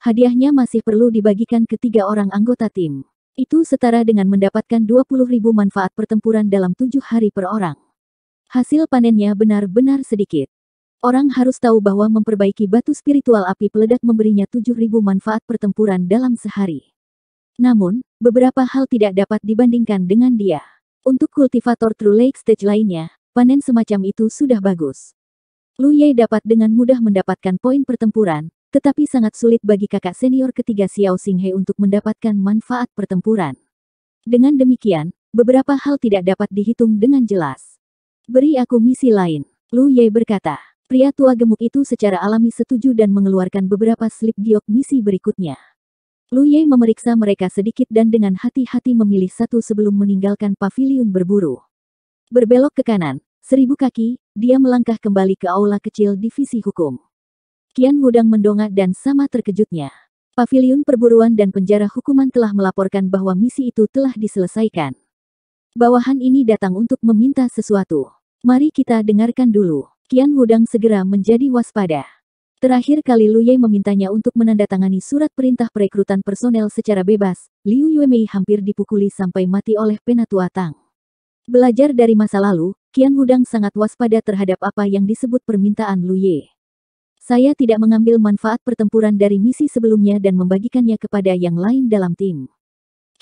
Hadiahnya masih perlu dibagikan ke tiga orang anggota tim. Itu setara dengan mendapatkan 20.000 manfaat pertempuran dalam tujuh hari per orang. Hasil panennya benar-benar sedikit. Orang harus tahu bahwa memperbaiki batu spiritual api peledak memberinya tujuh ribu manfaat pertempuran dalam sehari. Namun, beberapa hal tidak dapat dibandingkan dengan dia. Untuk kultivator True Lake Stage lainnya, panen semacam itu sudah bagus. Lu Ye dapat dengan mudah mendapatkan poin pertempuran, tetapi sangat sulit bagi kakak senior ketiga Xiao Xinghe untuk mendapatkan manfaat pertempuran. Dengan demikian, beberapa hal tidak dapat dihitung dengan jelas. Beri aku misi lain, Lu Ye berkata. Pria tua gemuk itu secara alami setuju dan mengeluarkan beberapa slip giok misi berikutnya. Lu Ye memeriksa mereka sedikit dan dengan hati-hati memilih satu sebelum meninggalkan pavilion berburu. Berbelok ke kanan, seribu kaki, dia melangkah kembali ke aula kecil divisi hukum. Kian Wudang mendongak dan sama terkejutnya. Paviliun perburuan dan penjara hukuman telah melaporkan bahwa misi itu telah diselesaikan. Bawahan ini datang untuk meminta sesuatu. Mari kita dengarkan dulu. Kian Wudang segera menjadi waspada. Terakhir kali Liu Ye memintanya untuk menandatangani surat perintah perekrutan personel secara bebas, Liu Yuemei hampir dipukuli sampai mati oleh penatua Tang. Belajar dari masa lalu, Kian Wudang sangat waspada terhadap apa yang disebut permintaan Liu Ye. Saya tidak mengambil manfaat pertempuran dari misi sebelumnya dan membagikannya kepada yang lain dalam tim.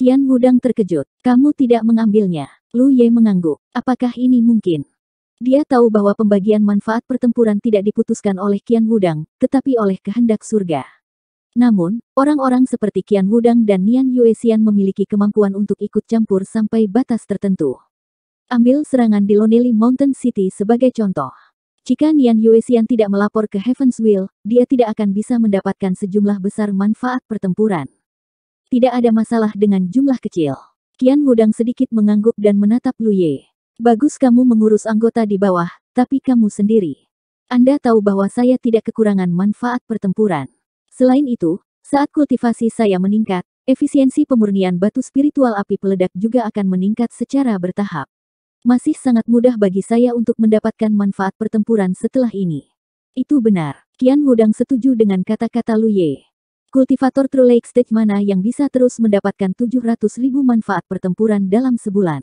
Kian Wudang terkejut. Kamu tidak mengambilnya. Lu Ye mengangguk. Apakah ini mungkin? Dia tahu bahwa pembagian manfaat pertempuran tidak diputuskan oleh Kian Wudang, tetapi oleh kehendak surga. Namun, orang-orang seperti Kian Wudang dan Nian Yue Xian memiliki kemampuan untuk ikut campur sampai batas tertentu. Ambil serangan di Lonely Mountain City sebagai contoh. Jika Nian Yuexian tidak melapor ke Heaven's Will, dia tidak akan bisa mendapatkan sejumlah besar manfaat pertempuran. Tidak ada masalah dengan jumlah kecil. Kian Wudang sedikit mengangguk dan menatap Luye. Bagus kamu mengurus anggota di bawah, tapi kamu sendiri. Anda tahu bahwa saya tidak kekurangan manfaat pertempuran. Selain itu, saat kultivasi saya meningkat, efisiensi pemurnian batu spiritual api peledak juga akan meningkat secara bertahap. Masih sangat mudah bagi saya untuk mendapatkan manfaat pertempuran setelah ini. Itu benar. Kian Wudang setuju dengan kata-kata Luye. Kultivator True Lake Stage mana yang bisa terus mendapatkan 700 ribu manfaat pertempuran dalam sebulan.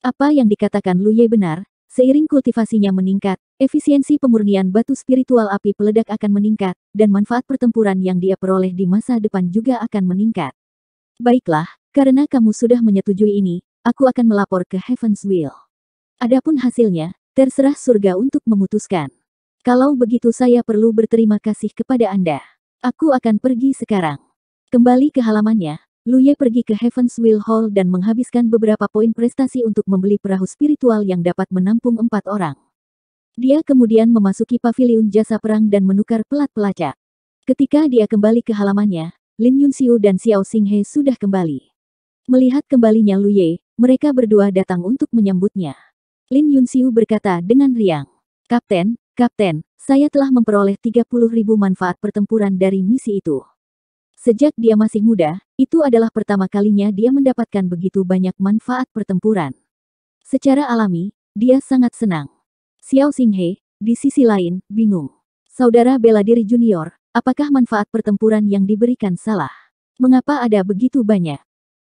Apa yang dikatakan Luye benar, seiring kultivasinya meningkat, efisiensi pemurnian batu spiritual api peledak akan meningkat, dan manfaat pertempuran yang dia peroleh di masa depan juga akan meningkat. Baiklah, karena kamu sudah menyetujui ini, Aku akan melapor ke Heaven's Will. Adapun hasilnya, terserah surga untuk memutuskan. Kalau begitu saya perlu berterima kasih kepada Anda. Aku akan pergi sekarang. Kembali ke halamannya, Luye pergi ke Heaven's Will Hall dan menghabiskan beberapa poin prestasi untuk membeli perahu spiritual yang dapat menampung empat orang. Dia kemudian memasuki pavilion jasa perang dan menukar pelat pelacak. Ketika dia kembali ke halamannya, Lin Yunxiu dan Xiao Xinghe sudah kembali. Melihat kembalinya Luye, mereka berdua datang untuk menyambutnya. Lin Yunxiu berkata dengan riang. Kapten, Kapten, saya telah memperoleh 30 ribu manfaat pertempuran dari misi itu. Sejak dia masih muda, itu adalah pertama kalinya dia mendapatkan begitu banyak manfaat pertempuran. Secara alami, dia sangat senang. Xiao Xinghe, di sisi lain, bingung. Saudara bela diri junior, apakah manfaat pertempuran yang diberikan salah? Mengapa ada begitu banyak?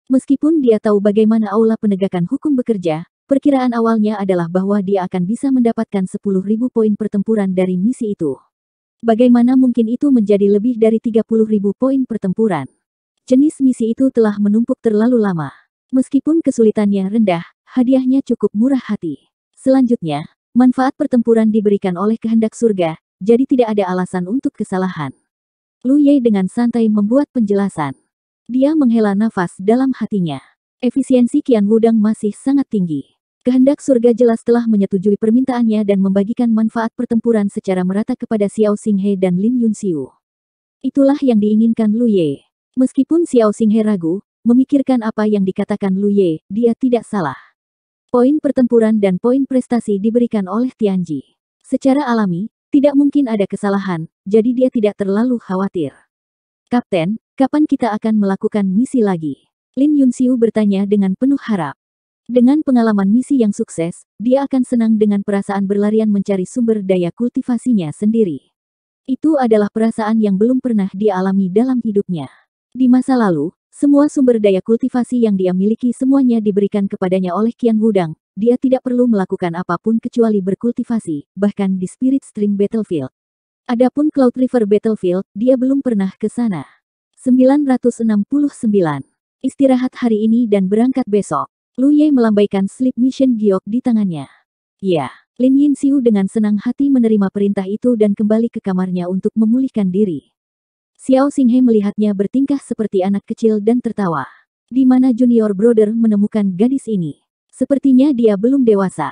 Meskipun dia tahu bagaimana aula penegakan hukum bekerja, perkiraan awalnya adalah bahwa dia akan bisa mendapatkan 10.000 poin pertempuran dari misi itu. Bagaimana mungkin itu menjadi lebih dari 30.000 poin pertempuran? Jenis misi itu telah menumpuk terlalu lama. Meskipun kesulitannya rendah, hadiahnya cukup murah hati. Selanjutnya, manfaat pertempuran diberikan oleh kehendak surga, jadi tidak ada alasan untuk kesalahan. Lu Ye dengan santai membuat penjelasan. Dia menghela nafas dalam hatinya. Efisiensi Kian Wudang masih sangat tinggi. Kehendak surga jelas telah menyetujui permintaannya dan membagikan manfaat pertempuran secara merata kepada Xiao Xinghe dan Lin Yunxiu. Itulah yang diinginkan Lu Ye. Meskipun Xiao Xinghe ragu, memikirkan apa yang dikatakan Lu Ye, dia tidak salah. Poin pertempuran dan poin prestasi diberikan oleh Tianji. Secara alami, tidak mungkin ada kesalahan, jadi dia tidak terlalu khawatir. Kapten, Kapan kita akan melakukan misi lagi? Lin Yunxiu bertanya dengan penuh harap. Dengan pengalaman misi yang sukses, dia akan senang dengan perasaan berlarian mencari sumber daya kultivasinya sendiri. Itu adalah perasaan yang belum pernah dialami dalam hidupnya. Di masa lalu, semua sumber daya kultivasi yang dia miliki semuanya diberikan kepadanya oleh Kian Wudang. Dia tidak perlu melakukan apapun kecuali berkultivasi, bahkan di Spirit Stream Battlefield. Adapun Cloud River Battlefield, dia belum pernah ke sana. 969. Istirahat hari ini dan berangkat besok. Lu Ye melambaikan slip mission giok di tangannya. Ya, Lin Yin Xiu dengan senang hati menerima perintah itu dan kembali ke kamarnya untuk memulihkan diri. Xiao Xinghe melihatnya bertingkah seperti anak kecil dan tertawa. Di mana junior brother menemukan gadis ini. Sepertinya dia belum dewasa.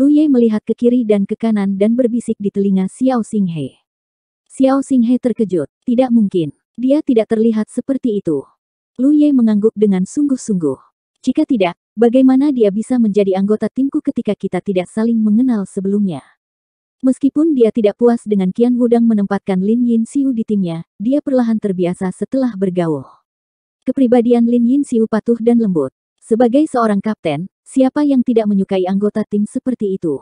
Lu Ye melihat ke kiri dan ke kanan dan berbisik di telinga Xiao Xinghe. Xiao Xinghe terkejut. Tidak mungkin. Dia tidak terlihat seperti itu. Lu Ye mengangguk dengan sungguh-sungguh. Jika tidak, bagaimana dia bisa menjadi anggota timku ketika kita tidak saling mengenal sebelumnya? Meskipun dia tidak puas dengan Kian Wudang menempatkan Lin Yin Xiu di timnya, dia perlahan terbiasa setelah bergaul. Kepribadian Lin Yin Xiu patuh dan lembut. Sebagai seorang kapten, siapa yang tidak menyukai anggota tim seperti itu?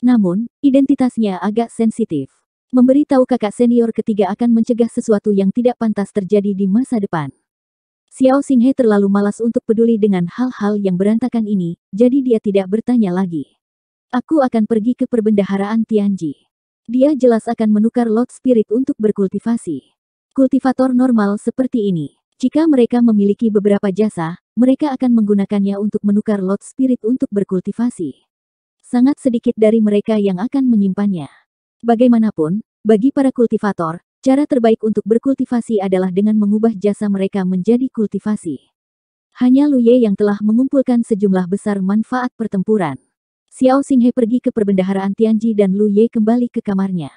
Namun, identitasnya agak sensitif. Memberitahu kakak senior ketiga akan mencegah sesuatu yang tidak pantas terjadi di masa depan. Xiao Xinghe terlalu malas untuk peduli dengan hal-hal yang berantakan ini, jadi dia tidak bertanya lagi. Aku akan pergi ke perbendaharaan Tianji. Dia jelas akan menukar lot Spirit untuk berkultivasi. Kultivator normal seperti ini. Jika mereka memiliki beberapa jasa, mereka akan menggunakannya untuk menukar lot Spirit untuk berkultivasi. Sangat sedikit dari mereka yang akan menyimpannya. Bagaimanapun, bagi para kultivator, cara terbaik untuk berkultivasi adalah dengan mengubah jasa mereka menjadi kultivasi. Hanya Lu Ye yang telah mengumpulkan sejumlah besar manfaat pertempuran. Xiao Xinghe pergi ke perbendaharaan Tianji dan Lu Ye kembali ke kamarnya.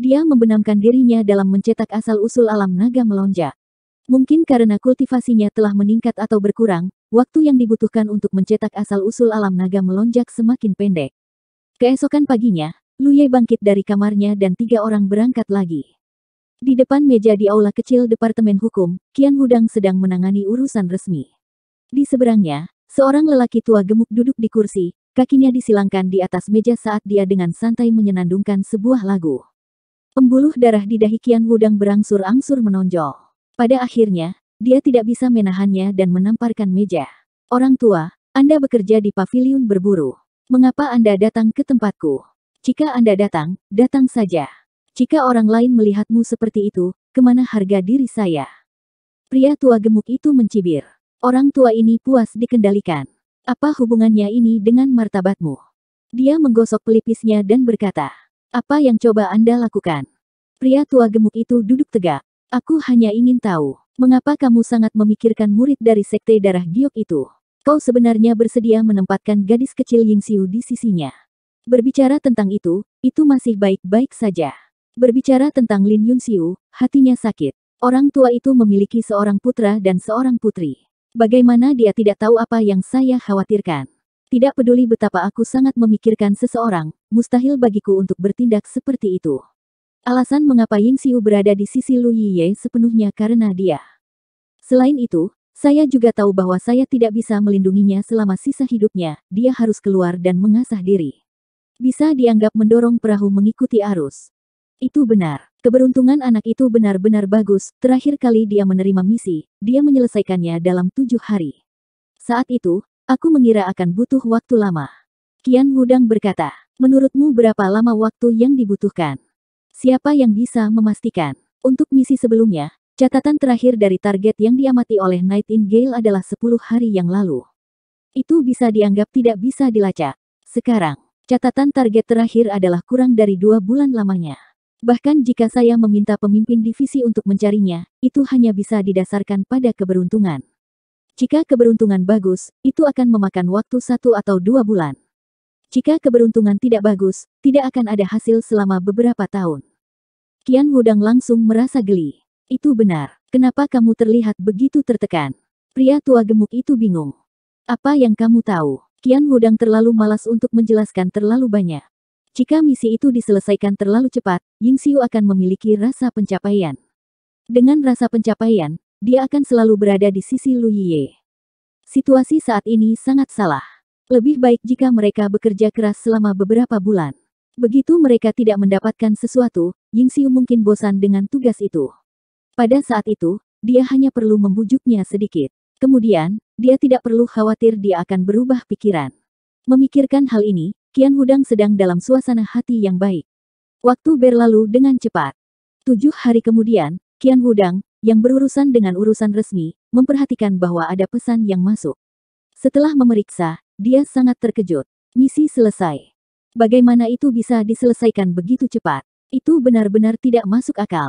Dia membenamkan dirinya dalam mencetak asal-usul alam naga melonjak. Mungkin karena kultivasinya telah meningkat atau berkurang, waktu yang dibutuhkan untuk mencetak asal-usul alam naga melonjak semakin pendek. Keesokan paginya, Luye bangkit dari kamarnya dan tiga orang berangkat lagi. Di depan meja di aula kecil Departemen Hukum, Kian Hudang sedang menangani urusan resmi. Di seberangnya, seorang lelaki tua gemuk duduk di kursi, kakinya disilangkan di atas meja saat dia dengan santai menyenandungkan sebuah lagu. Pembuluh darah di dahi Kian Hudang berangsur-angsur menonjol. Pada akhirnya, dia tidak bisa menahannya dan menamparkan meja. Orang tua, Anda bekerja di pavilion berburu. Mengapa Anda datang ke tempatku? Jika Anda datang, datang saja. Jika orang lain melihatmu seperti itu, kemana harga diri saya? Pria tua gemuk itu mencibir. Orang tua ini puas dikendalikan. Apa hubungannya ini dengan martabatmu? Dia menggosok pelipisnya dan berkata, apa yang coba Anda lakukan? Pria tua gemuk itu duduk tegak. Aku hanya ingin tahu, mengapa kamu sangat memikirkan murid dari sekte darah giok itu? Kau sebenarnya bersedia menempatkan gadis kecil Ying Siu di sisinya. Berbicara tentang itu, itu masih baik-baik saja. Berbicara tentang Lin Yunxiu, hatinya sakit. Orang tua itu memiliki seorang putra dan seorang putri. Bagaimana dia tidak tahu apa yang saya khawatirkan? Tidak peduli betapa aku sangat memikirkan seseorang, mustahil bagiku untuk bertindak seperti itu. Alasan mengapa Ying Xiu berada di sisi Lu Yiye sepenuhnya karena dia. Selain itu, saya juga tahu bahwa saya tidak bisa melindunginya selama sisa hidupnya, dia harus keluar dan mengasah diri bisa dianggap mendorong perahu mengikuti arus. Itu benar. Keberuntungan anak itu benar-benar bagus. Terakhir kali dia menerima misi, dia menyelesaikannya dalam tujuh hari. Saat itu, aku mengira akan butuh waktu lama. Kian Wudang berkata, menurutmu berapa lama waktu yang dibutuhkan? Siapa yang bisa memastikan? Untuk misi sebelumnya, catatan terakhir dari target yang diamati oleh Nightingale adalah sepuluh hari yang lalu. Itu bisa dianggap tidak bisa dilacak. Sekarang, Catatan target terakhir adalah kurang dari dua bulan lamanya. Bahkan jika saya meminta pemimpin divisi untuk mencarinya, itu hanya bisa didasarkan pada keberuntungan. Jika keberuntungan bagus, itu akan memakan waktu satu atau dua bulan. Jika keberuntungan tidak bagus, tidak akan ada hasil selama beberapa tahun. Kian Wudang langsung merasa geli. Itu benar. Kenapa kamu terlihat begitu tertekan? Pria tua gemuk itu bingung. Apa yang kamu tahu? Kian Wudang terlalu malas untuk menjelaskan terlalu banyak. Jika misi itu diselesaikan terlalu cepat, Ying Xiu akan memiliki rasa pencapaian. Dengan rasa pencapaian, dia akan selalu berada di sisi Lu Yiye. Situasi saat ini sangat salah. Lebih baik jika mereka bekerja keras selama beberapa bulan. Begitu mereka tidak mendapatkan sesuatu, Ying Xiu mungkin bosan dengan tugas itu. Pada saat itu, dia hanya perlu membujuknya sedikit. Kemudian, dia tidak perlu khawatir dia akan berubah pikiran. Memikirkan hal ini, Kian Hudang sedang dalam suasana hati yang baik. Waktu berlalu dengan cepat. Tujuh hari kemudian, Kian Hudang, yang berurusan dengan urusan resmi, memperhatikan bahwa ada pesan yang masuk. Setelah memeriksa, dia sangat terkejut. Misi selesai. Bagaimana itu bisa diselesaikan begitu cepat? Itu benar-benar tidak masuk akal.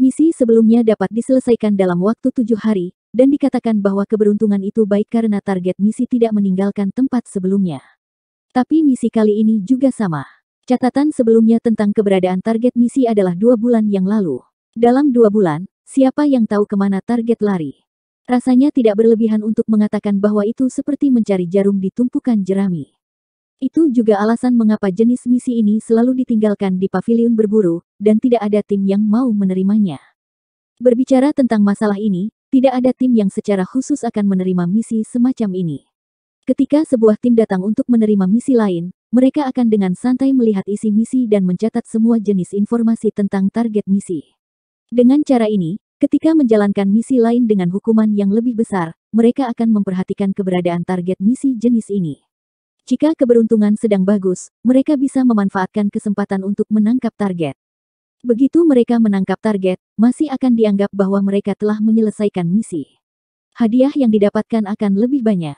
Misi sebelumnya dapat diselesaikan dalam waktu tujuh hari, dan dikatakan bahwa keberuntungan itu baik karena target misi tidak meninggalkan tempat sebelumnya. Tapi misi kali ini juga sama. Catatan sebelumnya tentang keberadaan target misi adalah dua bulan yang lalu. Dalam dua bulan, siapa yang tahu kemana target lari? Rasanya tidak berlebihan untuk mengatakan bahwa itu seperti mencari jarum di tumpukan jerami. Itu juga alasan mengapa jenis misi ini selalu ditinggalkan di pavilion berburu, dan tidak ada tim yang mau menerimanya. Berbicara tentang masalah ini, tidak ada tim yang secara khusus akan menerima misi semacam ini. Ketika sebuah tim datang untuk menerima misi lain, mereka akan dengan santai melihat isi misi dan mencatat semua jenis informasi tentang target misi. Dengan cara ini, ketika menjalankan misi lain dengan hukuman yang lebih besar, mereka akan memperhatikan keberadaan target misi jenis ini. Jika keberuntungan sedang bagus, mereka bisa memanfaatkan kesempatan untuk menangkap target. Begitu mereka menangkap target, masih akan dianggap bahwa mereka telah menyelesaikan misi. Hadiah yang didapatkan akan lebih banyak.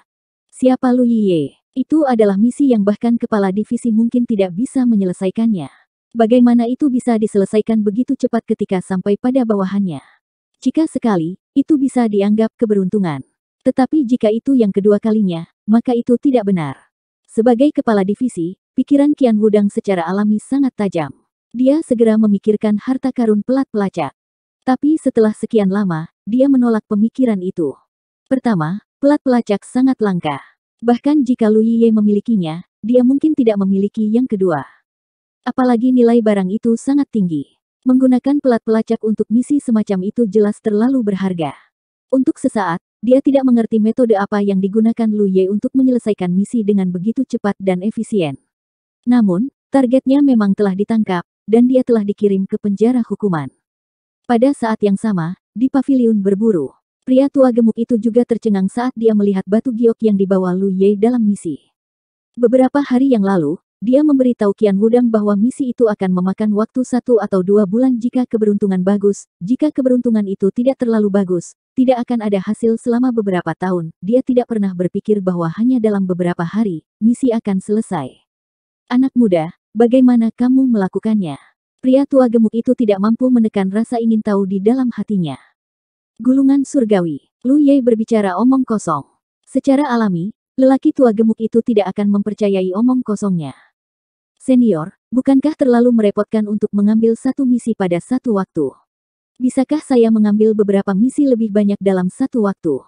Siapa Lu Yiye? Itu adalah misi yang bahkan kepala divisi mungkin tidak bisa menyelesaikannya. Bagaimana itu bisa diselesaikan begitu cepat ketika sampai pada bawahannya? Jika sekali, itu bisa dianggap keberuntungan. Tetapi jika itu yang kedua kalinya, maka itu tidak benar. Sebagai kepala divisi, pikiran Kian Wudang secara alami sangat tajam. Dia segera memikirkan harta karun pelat pelacak. Tapi setelah sekian lama, dia menolak pemikiran itu. Pertama, pelat pelacak sangat langka. Bahkan jika Lu Yiye memilikinya, dia mungkin tidak memiliki yang kedua. Apalagi nilai barang itu sangat tinggi. Menggunakan pelat pelacak untuk misi semacam itu jelas terlalu berharga. Untuk sesaat, dia tidak mengerti metode apa yang digunakan Lu Ye untuk menyelesaikan misi dengan begitu cepat dan efisien. Namun, targetnya memang telah ditangkap, dan dia telah dikirim ke penjara hukuman. Pada saat yang sama, di pavilion berburu, pria tua gemuk itu juga tercengang saat dia melihat batu giok yang dibawa Lu Ye dalam misi. Beberapa hari yang lalu, dia memberitahu Kian Wudang bahwa misi itu akan memakan waktu satu atau dua bulan jika keberuntungan bagus. Jika keberuntungan itu tidak terlalu bagus, tidak akan ada hasil selama beberapa tahun. Dia tidak pernah berpikir bahwa hanya dalam beberapa hari, misi akan selesai. Anak muda, Bagaimana kamu melakukannya? Pria tua gemuk itu tidak mampu menekan rasa ingin tahu di dalam hatinya. Gulungan surgawi, Lu Ye berbicara omong kosong. Secara alami, lelaki tua gemuk itu tidak akan mempercayai omong kosongnya. Senior, bukankah terlalu merepotkan untuk mengambil satu misi pada satu waktu? Bisakah saya mengambil beberapa misi lebih banyak dalam satu waktu?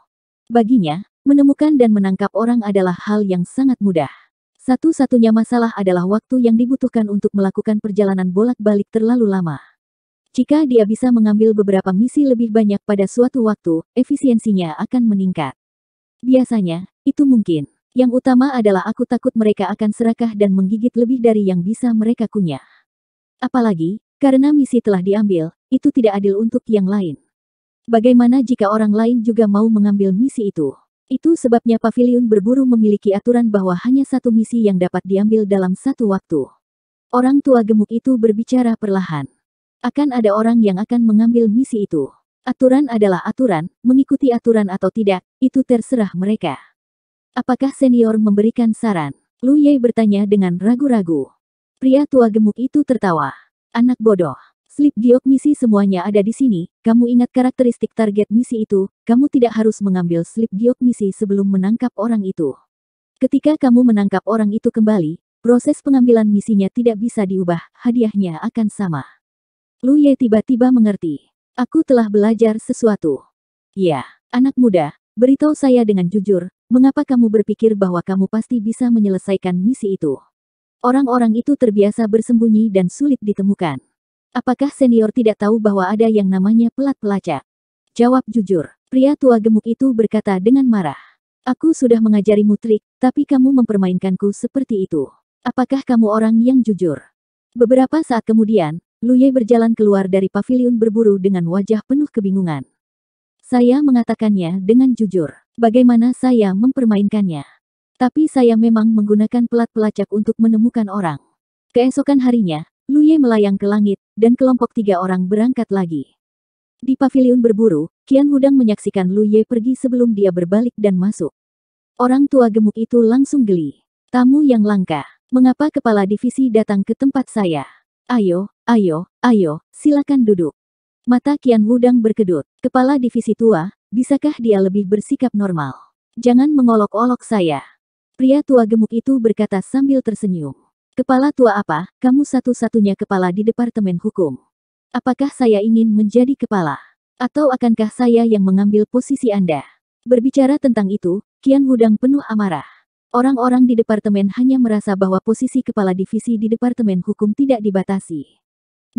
Baginya, menemukan dan menangkap orang adalah hal yang sangat mudah. Satu-satunya masalah adalah waktu yang dibutuhkan untuk melakukan perjalanan bolak-balik terlalu lama. Jika dia bisa mengambil beberapa misi lebih banyak pada suatu waktu, efisiensinya akan meningkat. Biasanya, itu mungkin. Yang utama adalah aku takut mereka akan serakah dan menggigit lebih dari yang bisa mereka kunyah. Apalagi, karena misi telah diambil, itu tidak adil untuk yang lain. Bagaimana jika orang lain juga mau mengambil misi itu? Itu sebabnya pavilion berburu memiliki aturan bahwa hanya satu misi yang dapat diambil dalam satu waktu. Orang tua gemuk itu berbicara perlahan. Akan ada orang yang akan mengambil misi itu. Aturan adalah aturan, mengikuti aturan atau tidak, itu terserah mereka. Apakah senior memberikan saran? Lu Ye bertanya dengan ragu-ragu. Pria tua gemuk itu tertawa. Anak bodoh. Slip giok misi semuanya ada di sini, kamu ingat karakteristik target misi itu, kamu tidak harus mengambil slip giok misi sebelum menangkap orang itu. Ketika kamu menangkap orang itu kembali, proses pengambilan misinya tidak bisa diubah, hadiahnya akan sama. Lu Ye tiba-tiba mengerti. Aku telah belajar sesuatu. Ya, anak muda, beritahu saya dengan jujur, mengapa kamu berpikir bahwa kamu pasti bisa menyelesaikan misi itu? Orang-orang itu terbiasa bersembunyi dan sulit ditemukan. Apakah senior tidak tahu bahwa ada yang namanya pelat pelacak? Jawab jujur. Pria tua gemuk itu berkata dengan marah. Aku sudah mengajari trik, tapi kamu mempermainkanku seperti itu. Apakah kamu orang yang jujur? Beberapa saat kemudian, Luye berjalan keluar dari pavilion berburu dengan wajah penuh kebingungan. Saya mengatakannya dengan jujur. Bagaimana saya mempermainkannya? Tapi saya memang menggunakan pelat pelacak untuk menemukan orang. Keesokan harinya, Luye melayang ke langit, dan kelompok tiga orang berangkat lagi. Di pavilion berburu, Kian Hudang menyaksikan Lu Ye pergi sebelum dia berbalik dan masuk. Orang tua gemuk itu langsung geli. Tamu yang langka, mengapa kepala divisi datang ke tempat saya? Ayo, ayo, ayo, silakan duduk. Mata Kian Hudang berkedut. Kepala divisi tua, bisakah dia lebih bersikap normal? Jangan mengolok-olok saya. Pria tua gemuk itu berkata sambil tersenyum. Kepala tua apa, kamu satu-satunya kepala di Departemen Hukum. Apakah saya ingin menjadi kepala? Atau akankah saya yang mengambil posisi Anda? Berbicara tentang itu, Kian Hudang penuh amarah. Orang-orang di departemen hanya merasa bahwa posisi kepala divisi di Departemen Hukum tidak dibatasi.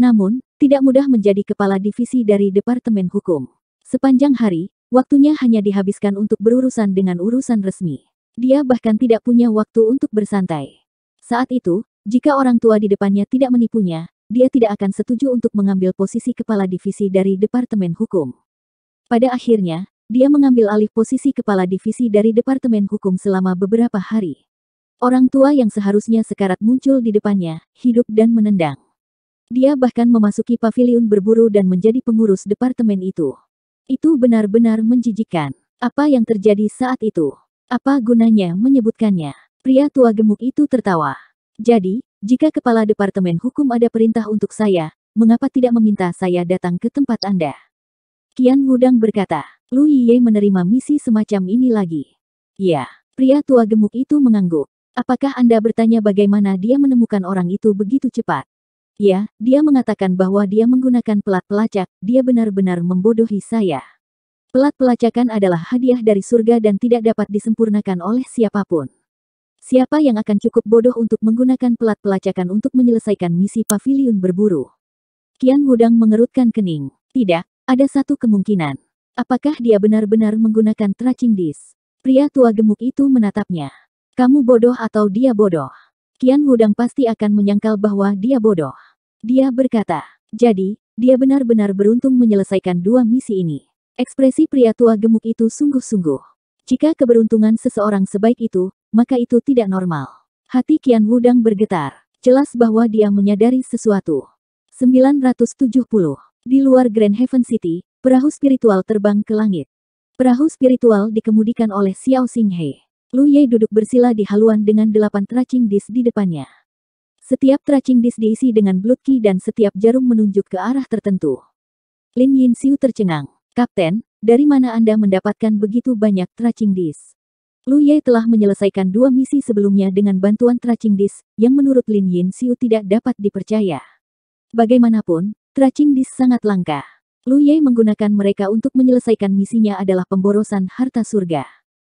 Namun, tidak mudah menjadi kepala divisi dari Departemen Hukum. Sepanjang hari, waktunya hanya dihabiskan untuk berurusan dengan urusan resmi. Dia bahkan tidak punya waktu untuk bersantai. Saat itu, jika orang tua di depannya tidak menipunya, dia tidak akan setuju untuk mengambil posisi kepala divisi dari Departemen Hukum. Pada akhirnya, dia mengambil alih posisi kepala divisi dari Departemen Hukum selama beberapa hari. Orang tua yang seharusnya sekarat muncul di depannya, hidup dan menendang. Dia bahkan memasuki pavilion berburu dan menjadi pengurus departemen itu. Itu benar-benar menjijikan. Apa yang terjadi saat itu? Apa gunanya menyebutkannya? Pria tua gemuk itu tertawa. Jadi, jika kepala Departemen Hukum ada perintah untuk saya, mengapa tidak meminta saya datang ke tempat Anda? Kian Wudang berkata, Lu Yiye menerima misi semacam ini lagi. Ya, pria tua gemuk itu mengangguk. Apakah Anda bertanya bagaimana dia menemukan orang itu begitu cepat? Ya, dia mengatakan bahwa dia menggunakan pelat pelacak, dia benar-benar membodohi saya. Pelat pelacakan adalah hadiah dari surga dan tidak dapat disempurnakan oleh siapapun. Siapa yang akan cukup bodoh untuk menggunakan pelat pelacakan untuk menyelesaikan misi pavilion berburu? Kian Wudang mengerutkan kening. Tidak, ada satu kemungkinan. Apakah dia benar-benar menggunakan tracing dis? Pria tua gemuk itu menatapnya. Kamu bodoh atau dia bodoh? Kian Wudang pasti akan menyangkal bahwa dia bodoh. Dia berkata, jadi, dia benar-benar beruntung menyelesaikan dua misi ini. Ekspresi pria tua gemuk itu sungguh-sungguh. Jika keberuntungan seseorang sebaik itu, maka itu tidak normal. Hati Kian Wudang bergetar. Jelas bahwa dia menyadari sesuatu. 970. Di luar Grand Heaven City, perahu spiritual terbang ke langit. Perahu spiritual dikemudikan oleh Xiao Xinghe. Lu Ye duduk bersila di haluan dengan delapan tracing disk di depannya. Setiap tracing disk diisi dengan blood key dan setiap jarum menunjuk ke arah tertentu. Lin Yin Xiu tercengang. Kapten, dari mana Anda mendapatkan begitu banyak tracing disk? Lu Ye telah menyelesaikan dua misi sebelumnya dengan bantuan Tracing Dis, yang menurut Lin Yin Xiu tidak dapat dipercaya. Bagaimanapun, Tracing Dis sangat langka. Lu Ye menggunakan mereka untuk menyelesaikan misinya adalah pemborosan harta surga.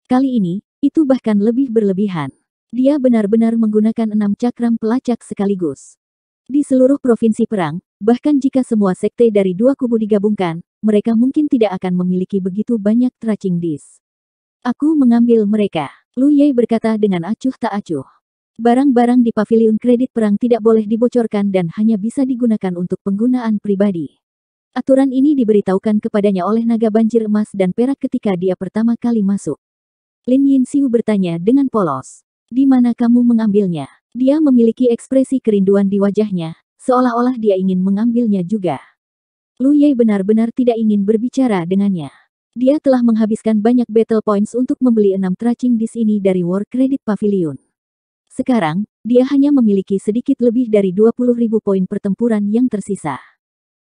Kali ini, itu bahkan lebih berlebihan. Dia benar-benar menggunakan enam cakram pelacak sekaligus. Di seluruh provinsi perang, bahkan jika semua sekte dari dua kubu digabungkan, mereka mungkin tidak akan memiliki begitu banyak tracing dis. Aku mengambil mereka. Lu Ye berkata dengan acuh tak acuh. Barang-barang di pavilion kredit perang tidak boleh dibocorkan dan hanya bisa digunakan untuk penggunaan pribadi. Aturan ini diberitahukan kepadanya oleh naga banjir emas dan perak ketika dia pertama kali masuk. Lin Yin Siu bertanya dengan polos. Di mana kamu mengambilnya? Dia memiliki ekspresi kerinduan di wajahnya, seolah-olah dia ingin mengambilnya juga. Lu Ye benar-benar tidak ingin berbicara dengannya. Dia telah menghabiskan banyak battle points untuk membeli enam tracing di sini dari War Credit Pavilion. Sekarang, dia hanya memiliki sedikit lebih dari ribu poin pertempuran yang tersisa.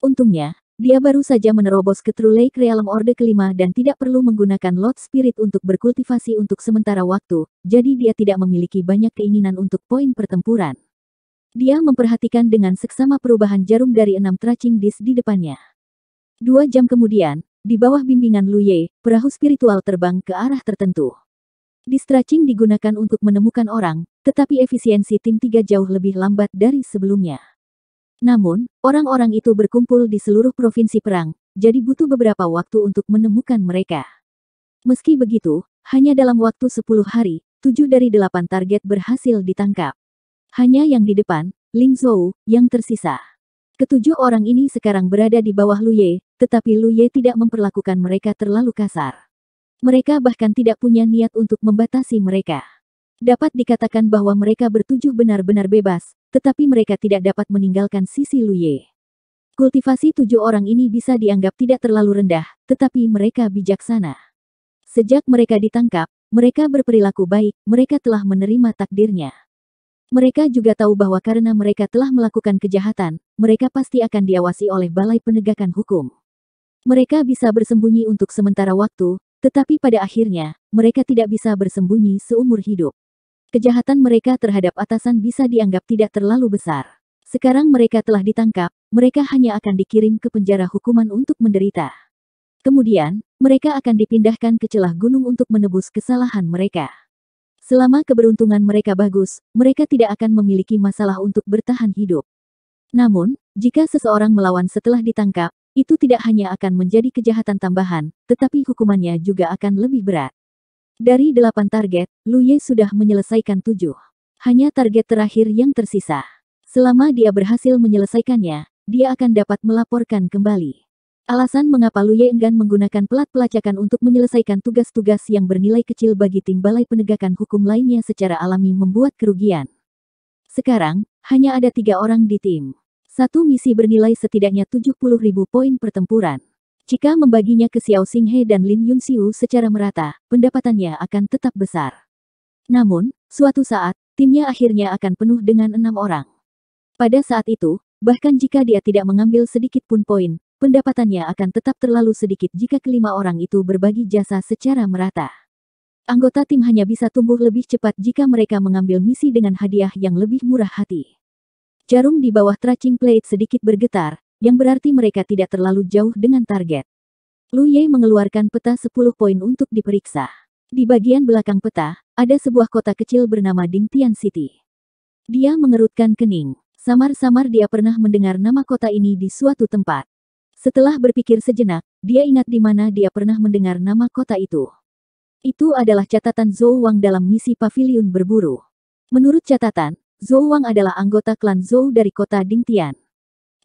Untungnya, dia baru saja menerobos ke True Lake Realm Orde kelima dan tidak perlu menggunakan Lord Spirit untuk berkultivasi untuk sementara waktu, jadi dia tidak memiliki banyak keinginan untuk poin pertempuran. Dia memperhatikan dengan seksama perubahan jarum dari enam tracing disk di depannya. Dua jam kemudian, di bawah bimbingan Lu Ye, perahu spiritual terbang ke arah tertentu. Distracing digunakan untuk menemukan orang, tetapi efisiensi tim tiga jauh lebih lambat dari sebelumnya. Namun, orang-orang itu berkumpul di seluruh provinsi perang, jadi butuh beberapa waktu untuk menemukan mereka. Meski begitu, hanya dalam waktu 10 hari, 7 dari 8 target berhasil ditangkap. Hanya yang di depan, Ling Zhou, yang tersisa. Ketujuh orang ini sekarang berada di bawah Lu Ye. Tetapi Luye tidak memperlakukan mereka terlalu kasar. Mereka bahkan tidak punya niat untuk membatasi mereka. Dapat dikatakan bahwa mereka bertujuh benar-benar bebas, tetapi mereka tidak dapat meninggalkan sisi Luye. Kultivasi tujuh orang ini bisa dianggap tidak terlalu rendah, tetapi mereka bijaksana. Sejak mereka ditangkap, mereka berperilaku baik, mereka telah menerima takdirnya. Mereka juga tahu bahwa karena mereka telah melakukan kejahatan, mereka pasti akan diawasi oleh Balai Penegakan Hukum. Mereka bisa bersembunyi untuk sementara waktu, tetapi pada akhirnya, mereka tidak bisa bersembunyi seumur hidup. Kejahatan mereka terhadap atasan bisa dianggap tidak terlalu besar. Sekarang mereka telah ditangkap, mereka hanya akan dikirim ke penjara hukuman untuk menderita. Kemudian, mereka akan dipindahkan ke celah gunung untuk menebus kesalahan mereka. Selama keberuntungan mereka bagus, mereka tidak akan memiliki masalah untuk bertahan hidup. Namun, jika seseorang melawan setelah ditangkap, itu tidak hanya akan menjadi kejahatan tambahan, tetapi hukumannya juga akan lebih berat. Dari delapan target, Lu Ye sudah menyelesaikan tujuh. Hanya target terakhir yang tersisa. Selama dia berhasil menyelesaikannya, dia akan dapat melaporkan kembali. Alasan mengapa Lu Ye enggan menggunakan pelat pelacakan untuk menyelesaikan tugas-tugas yang bernilai kecil bagi tim balai penegakan hukum lainnya secara alami membuat kerugian. Sekarang, hanya ada tiga orang di tim. Satu misi bernilai setidaknya ribu poin pertempuran. Jika membaginya ke Xiao Xinghe dan Lin Yunxiu secara merata, pendapatannya akan tetap besar. Namun, suatu saat, timnya akhirnya akan penuh dengan enam orang. Pada saat itu, bahkan jika dia tidak mengambil sedikit pun poin, pendapatannya akan tetap terlalu sedikit jika kelima orang itu berbagi jasa secara merata. Anggota tim hanya bisa tumbuh lebih cepat jika mereka mengambil misi dengan hadiah yang lebih murah hati. Jarum di bawah tracing plate sedikit bergetar, yang berarti mereka tidak terlalu jauh dengan target. Lu Ye mengeluarkan peta 10 poin untuk diperiksa. Di bagian belakang peta, ada sebuah kota kecil bernama Ding Tian City. Dia mengerutkan kening. Samar-samar dia pernah mendengar nama kota ini di suatu tempat. Setelah berpikir sejenak, dia ingat di mana dia pernah mendengar nama kota itu. Itu adalah catatan Zhou Wang dalam misi pavilion berburu. Menurut catatan, Zhou Wang adalah anggota klan Zhou dari kota Dingtian.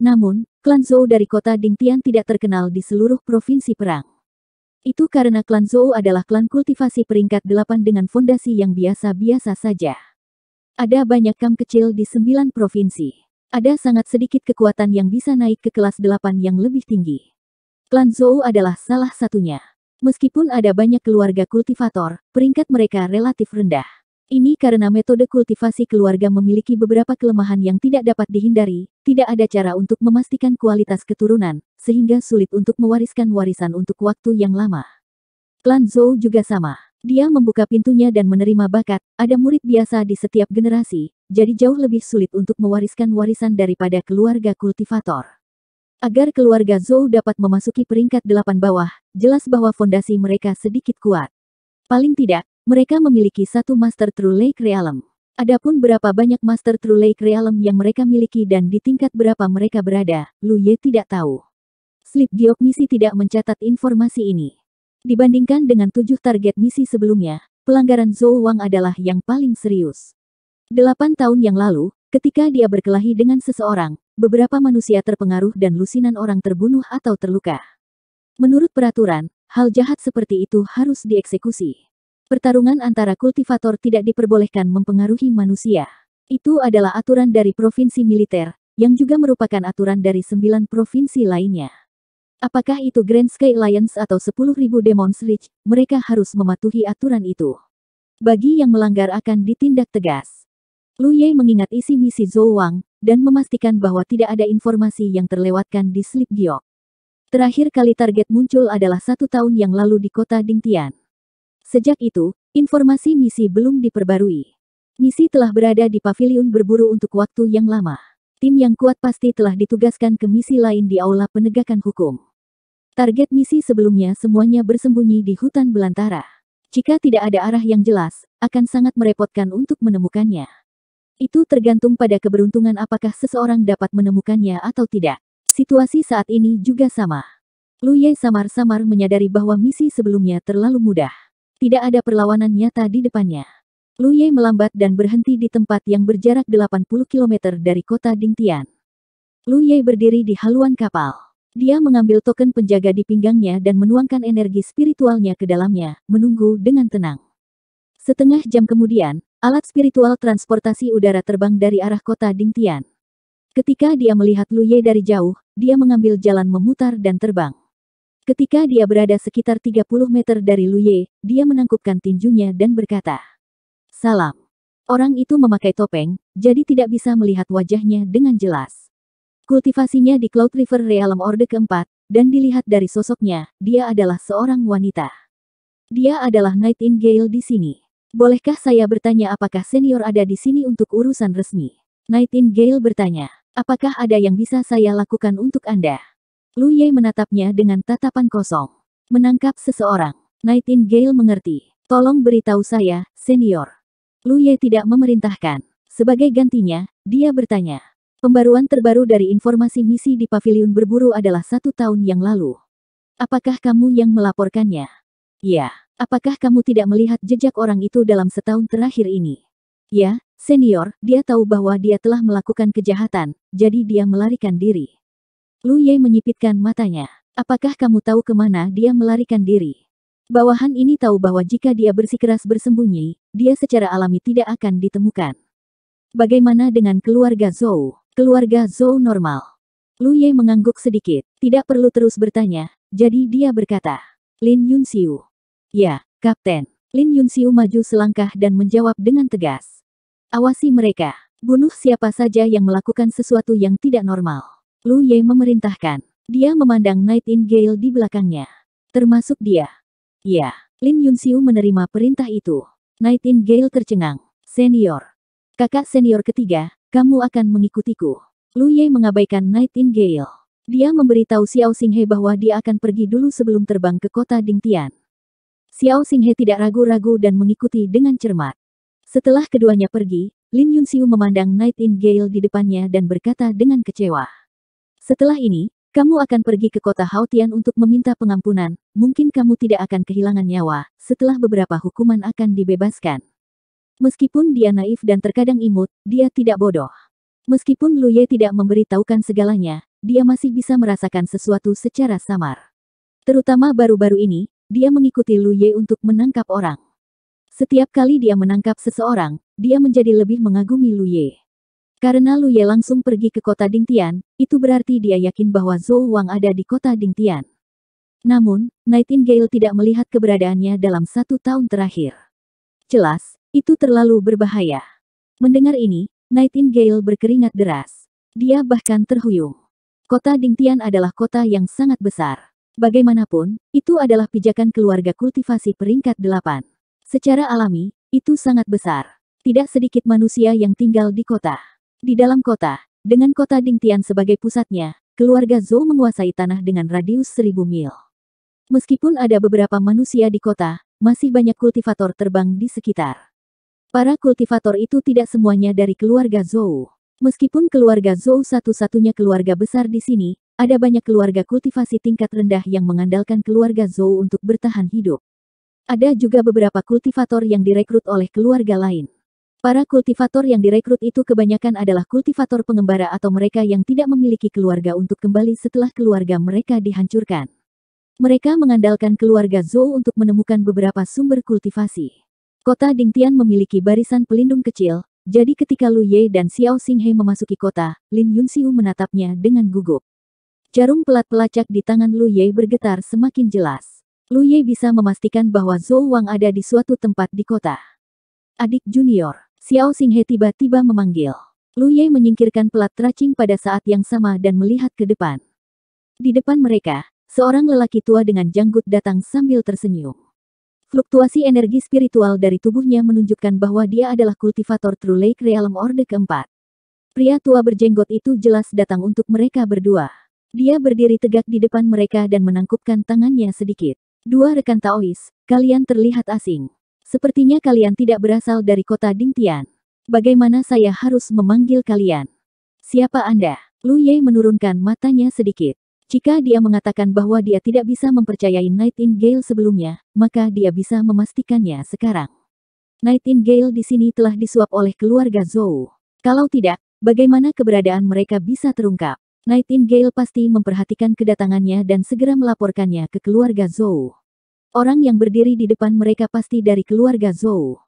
Namun, klan Zhou dari kota Dingtian tidak terkenal di seluruh provinsi perang. Itu karena klan Zhou adalah klan kultivasi peringkat delapan dengan fondasi yang biasa-biasa saja. Ada banyak kam kecil di sembilan provinsi. Ada sangat sedikit kekuatan yang bisa naik ke kelas delapan yang lebih tinggi. Klan Zhou adalah salah satunya. Meskipun ada banyak keluarga kultivator, peringkat mereka relatif rendah. Ini karena metode kultivasi keluarga memiliki beberapa kelemahan yang tidak dapat dihindari, tidak ada cara untuk memastikan kualitas keturunan, sehingga sulit untuk mewariskan warisan untuk waktu yang lama. Klan Zhou juga sama. Dia membuka pintunya dan menerima bakat, ada murid biasa di setiap generasi, jadi jauh lebih sulit untuk mewariskan warisan daripada keluarga kultivator. Agar keluarga Zhou dapat memasuki peringkat delapan bawah, jelas bahwa fondasi mereka sedikit kuat. Paling tidak, mereka memiliki satu Master True Lake Realm. Adapun berapa banyak Master True Lake Realm yang mereka miliki dan di tingkat berapa mereka berada, Lu Ye tidak tahu. Slip Giok misi tidak mencatat informasi ini. Dibandingkan dengan tujuh target misi sebelumnya, pelanggaran Zhou Wang adalah yang paling serius. Delapan tahun yang lalu, ketika dia berkelahi dengan seseorang, beberapa manusia terpengaruh dan lusinan orang terbunuh atau terluka. Menurut peraturan, hal jahat seperti itu harus dieksekusi. Pertarungan antara kultivator tidak diperbolehkan mempengaruhi manusia. Itu adalah aturan dari provinsi militer, yang juga merupakan aturan dari sembilan provinsi lainnya. Apakah itu Grand Sky Alliance atau 10.000 Demons Reach, mereka harus mematuhi aturan itu. Bagi yang melanggar akan ditindak tegas. Lu Ye mengingat isi misi Zhou Wang, dan memastikan bahwa tidak ada informasi yang terlewatkan di Slip Giok. Terakhir kali target muncul adalah satu tahun yang lalu di kota Dingtian. Sejak itu, informasi misi belum diperbarui. Misi telah berada di pavilion berburu untuk waktu yang lama. Tim yang kuat pasti telah ditugaskan ke misi lain di aula penegakan hukum. Target misi sebelumnya semuanya bersembunyi di hutan belantara. Jika tidak ada arah yang jelas, akan sangat merepotkan untuk menemukannya. Itu tergantung pada keberuntungan apakah seseorang dapat menemukannya atau tidak. Situasi saat ini juga sama. Lu Ye samar-samar menyadari bahwa misi sebelumnya terlalu mudah. Tidak ada perlawanan nyata di depannya. Lu Ye melambat dan berhenti di tempat yang berjarak 80 km dari kota Dingtian. Lu Ye berdiri di haluan kapal. Dia mengambil token penjaga di pinggangnya dan menuangkan energi spiritualnya ke dalamnya, menunggu dengan tenang. Setengah jam kemudian, alat spiritual transportasi udara terbang dari arah kota Dingtian. Ketika dia melihat Lu Ye dari jauh, dia mengambil jalan memutar dan terbang. Ketika dia berada sekitar 30 meter dari Luye, dia menangkupkan tinjunya dan berkata, Salam. Orang itu memakai topeng, jadi tidak bisa melihat wajahnya dengan jelas. Kultivasinya di Cloud River Realm Orde keempat, dan dilihat dari sosoknya, dia adalah seorang wanita. Dia adalah Nightingale di sini. Bolehkah saya bertanya apakah senior ada di sini untuk urusan resmi? Nightingale bertanya, apakah ada yang bisa saya lakukan untuk Anda? Lu Ye menatapnya dengan tatapan kosong. Menangkap seseorang. Nightingale mengerti. Tolong beritahu saya, senior. Lu Ye tidak memerintahkan. Sebagai gantinya, dia bertanya. Pembaruan terbaru dari informasi misi di pavilion berburu adalah satu tahun yang lalu. Apakah kamu yang melaporkannya? Ya. Apakah kamu tidak melihat jejak orang itu dalam setahun terakhir ini? Ya, senior, dia tahu bahwa dia telah melakukan kejahatan, jadi dia melarikan diri. Lu Ye menyipitkan matanya. Apakah kamu tahu kemana dia melarikan diri? Bawahan ini tahu bahwa jika dia bersikeras bersembunyi, dia secara alami tidak akan ditemukan. Bagaimana dengan keluarga Zhou? Keluarga Zhou normal. Lu Ye mengangguk sedikit, tidak perlu terus bertanya, jadi dia berkata, Lin Yun Xiu. Ya, Kapten. Lin Yun Xiu maju selangkah dan menjawab dengan tegas. Awasi mereka, bunuh siapa saja yang melakukan sesuatu yang tidak normal. Lu Ye memerintahkan. Dia memandang Nightingale di belakangnya. Termasuk dia. Ya, Lin Yunxiu menerima perintah itu. Nightingale tercengang. Senior. Kakak senior ketiga, kamu akan mengikutiku. Lu Ye mengabaikan Nightingale. Dia memberitahu Xiao Xinghe bahwa dia akan pergi dulu sebelum terbang ke kota Dingtian. Xiao Xinghe tidak ragu-ragu dan mengikuti dengan cermat. Setelah keduanya pergi, Lin Yunxiu memandang Nightingale di depannya dan berkata dengan kecewa. Setelah ini, kamu akan pergi ke kota Hautian untuk meminta pengampunan, mungkin kamu tidak akan kehilangan nyawa, setelah beberapa hukuman akan dibebaskan. Meskipun dia naif dan terkadang imut, dia tidak bodoh. Meskipun Luye tidak memberitahukan segalanya, dia masih bisa merasakan sesuatu secara samar. Terutama baru-baru ini, dia mengikuti Luye untuk menangkap orang. Setiap kali dia menangkap seseorang, dia menjadi lebih mengagumi Luye. Karena Ye langsung pergi ke kota Dingtian, itu berarti dia yakin bahwa Zhou Wang ada di kota Dingtian. Namun, Nightingale tidak melihat keberadaannya dalam satu tahun terakhir. Jelas, itu terlalu berbahaya. Mendengar ini, Nightingale berkeringat deras. Dia bahkan terhuyung. Kota Dingtian adalah kota yang sangat besar. Bagaimanapun, itu adalah pijakan keluarga kultivasi peringkat delapan. Secara alami, itu sangat besar. Tidak sedikit manusia yang tinggal di kota. Di dalam kota, dengan kota Dingtian sebagai pusatnya, keluarga Zhou menguasai tanah dengan radius seribu mil. Meskipun ada beberapa manusia di kota, masih banyak kultivator terbang di sekitar. Para kultivator itu tidak semuanya dari keluarga Zhou. Meskipun keluarga Zhou satu-satunya keluarga besar di sini, ada banyak keluarga kultivasi tingkat rendah yang mengandalkan keluarga Zhou untuk bertahan hidup. Ada juga beberapa kultivator yang direkrut oleh keluarga lain. Para kultivator yang direkrut itu kebanyakan adalah kultivator pengembara atau mereka yang tidak memiliki keluarga untuk kembali setelah keluarga mereka dihancurkan. Mereka mengandalkan keluarga Zhou untuk menemukan beberapa sumber kultivasi. Kota Dingtian memiliki barisan pelindung kecil, jadi ketika Lu Ye dan Xiao Xinghe memasuki kota, Lin Yunxiu menatapnya dengan gugup. Jarum pelat pelacak di tangan Lu Ye bergetar semakin jelas. Lu Ye bisa memastikan bahwa Zhou Wang ada di suatu tempat di kota. Adik Junior Xiao Xinghe tiba-tiba memanggil. Lu Ye menyingkirkan pelat tracing pada saat yang sama dan melihat ke depan. Di depan mereka, seorang lelaki tua dengan janggut datang sambil tersenyum. Fluktuasi energi spiritual dari tubuhnya menunjukkan bahwa dia adalah kultivator True Lake Realm Orde keempat. Pria tua berjenggot itu jelas datang untuk mereka berdua. Dia berdiri tegak di depan mereka dan menangkupkan tangannya sedikit. Dua rekan Taois, kalian terlihat asing. Sepertinya kalian tidak berasal dari kota Dingtian. Bagaimana saya harus memanggil kalian? Siapa Anda? Lu Ye menurunkan matanya sedikit. Jika dia mengatakan bahwa dia tidak bisa mempercayai Nightingale sebelumnya, maka dia bisa memastikannya sekarang. Nightingale di sini telah disuap oleh keluarga Zhou. Kalau tidak, bagaimana keberadaan mereka bisa terungkap? Nightingale pasti memperhatikan kedatangannya dan segera melaporkannya ke keluarga Zhou. Orang yang berdiri di depan mereka pasti dari keluarga Zhou.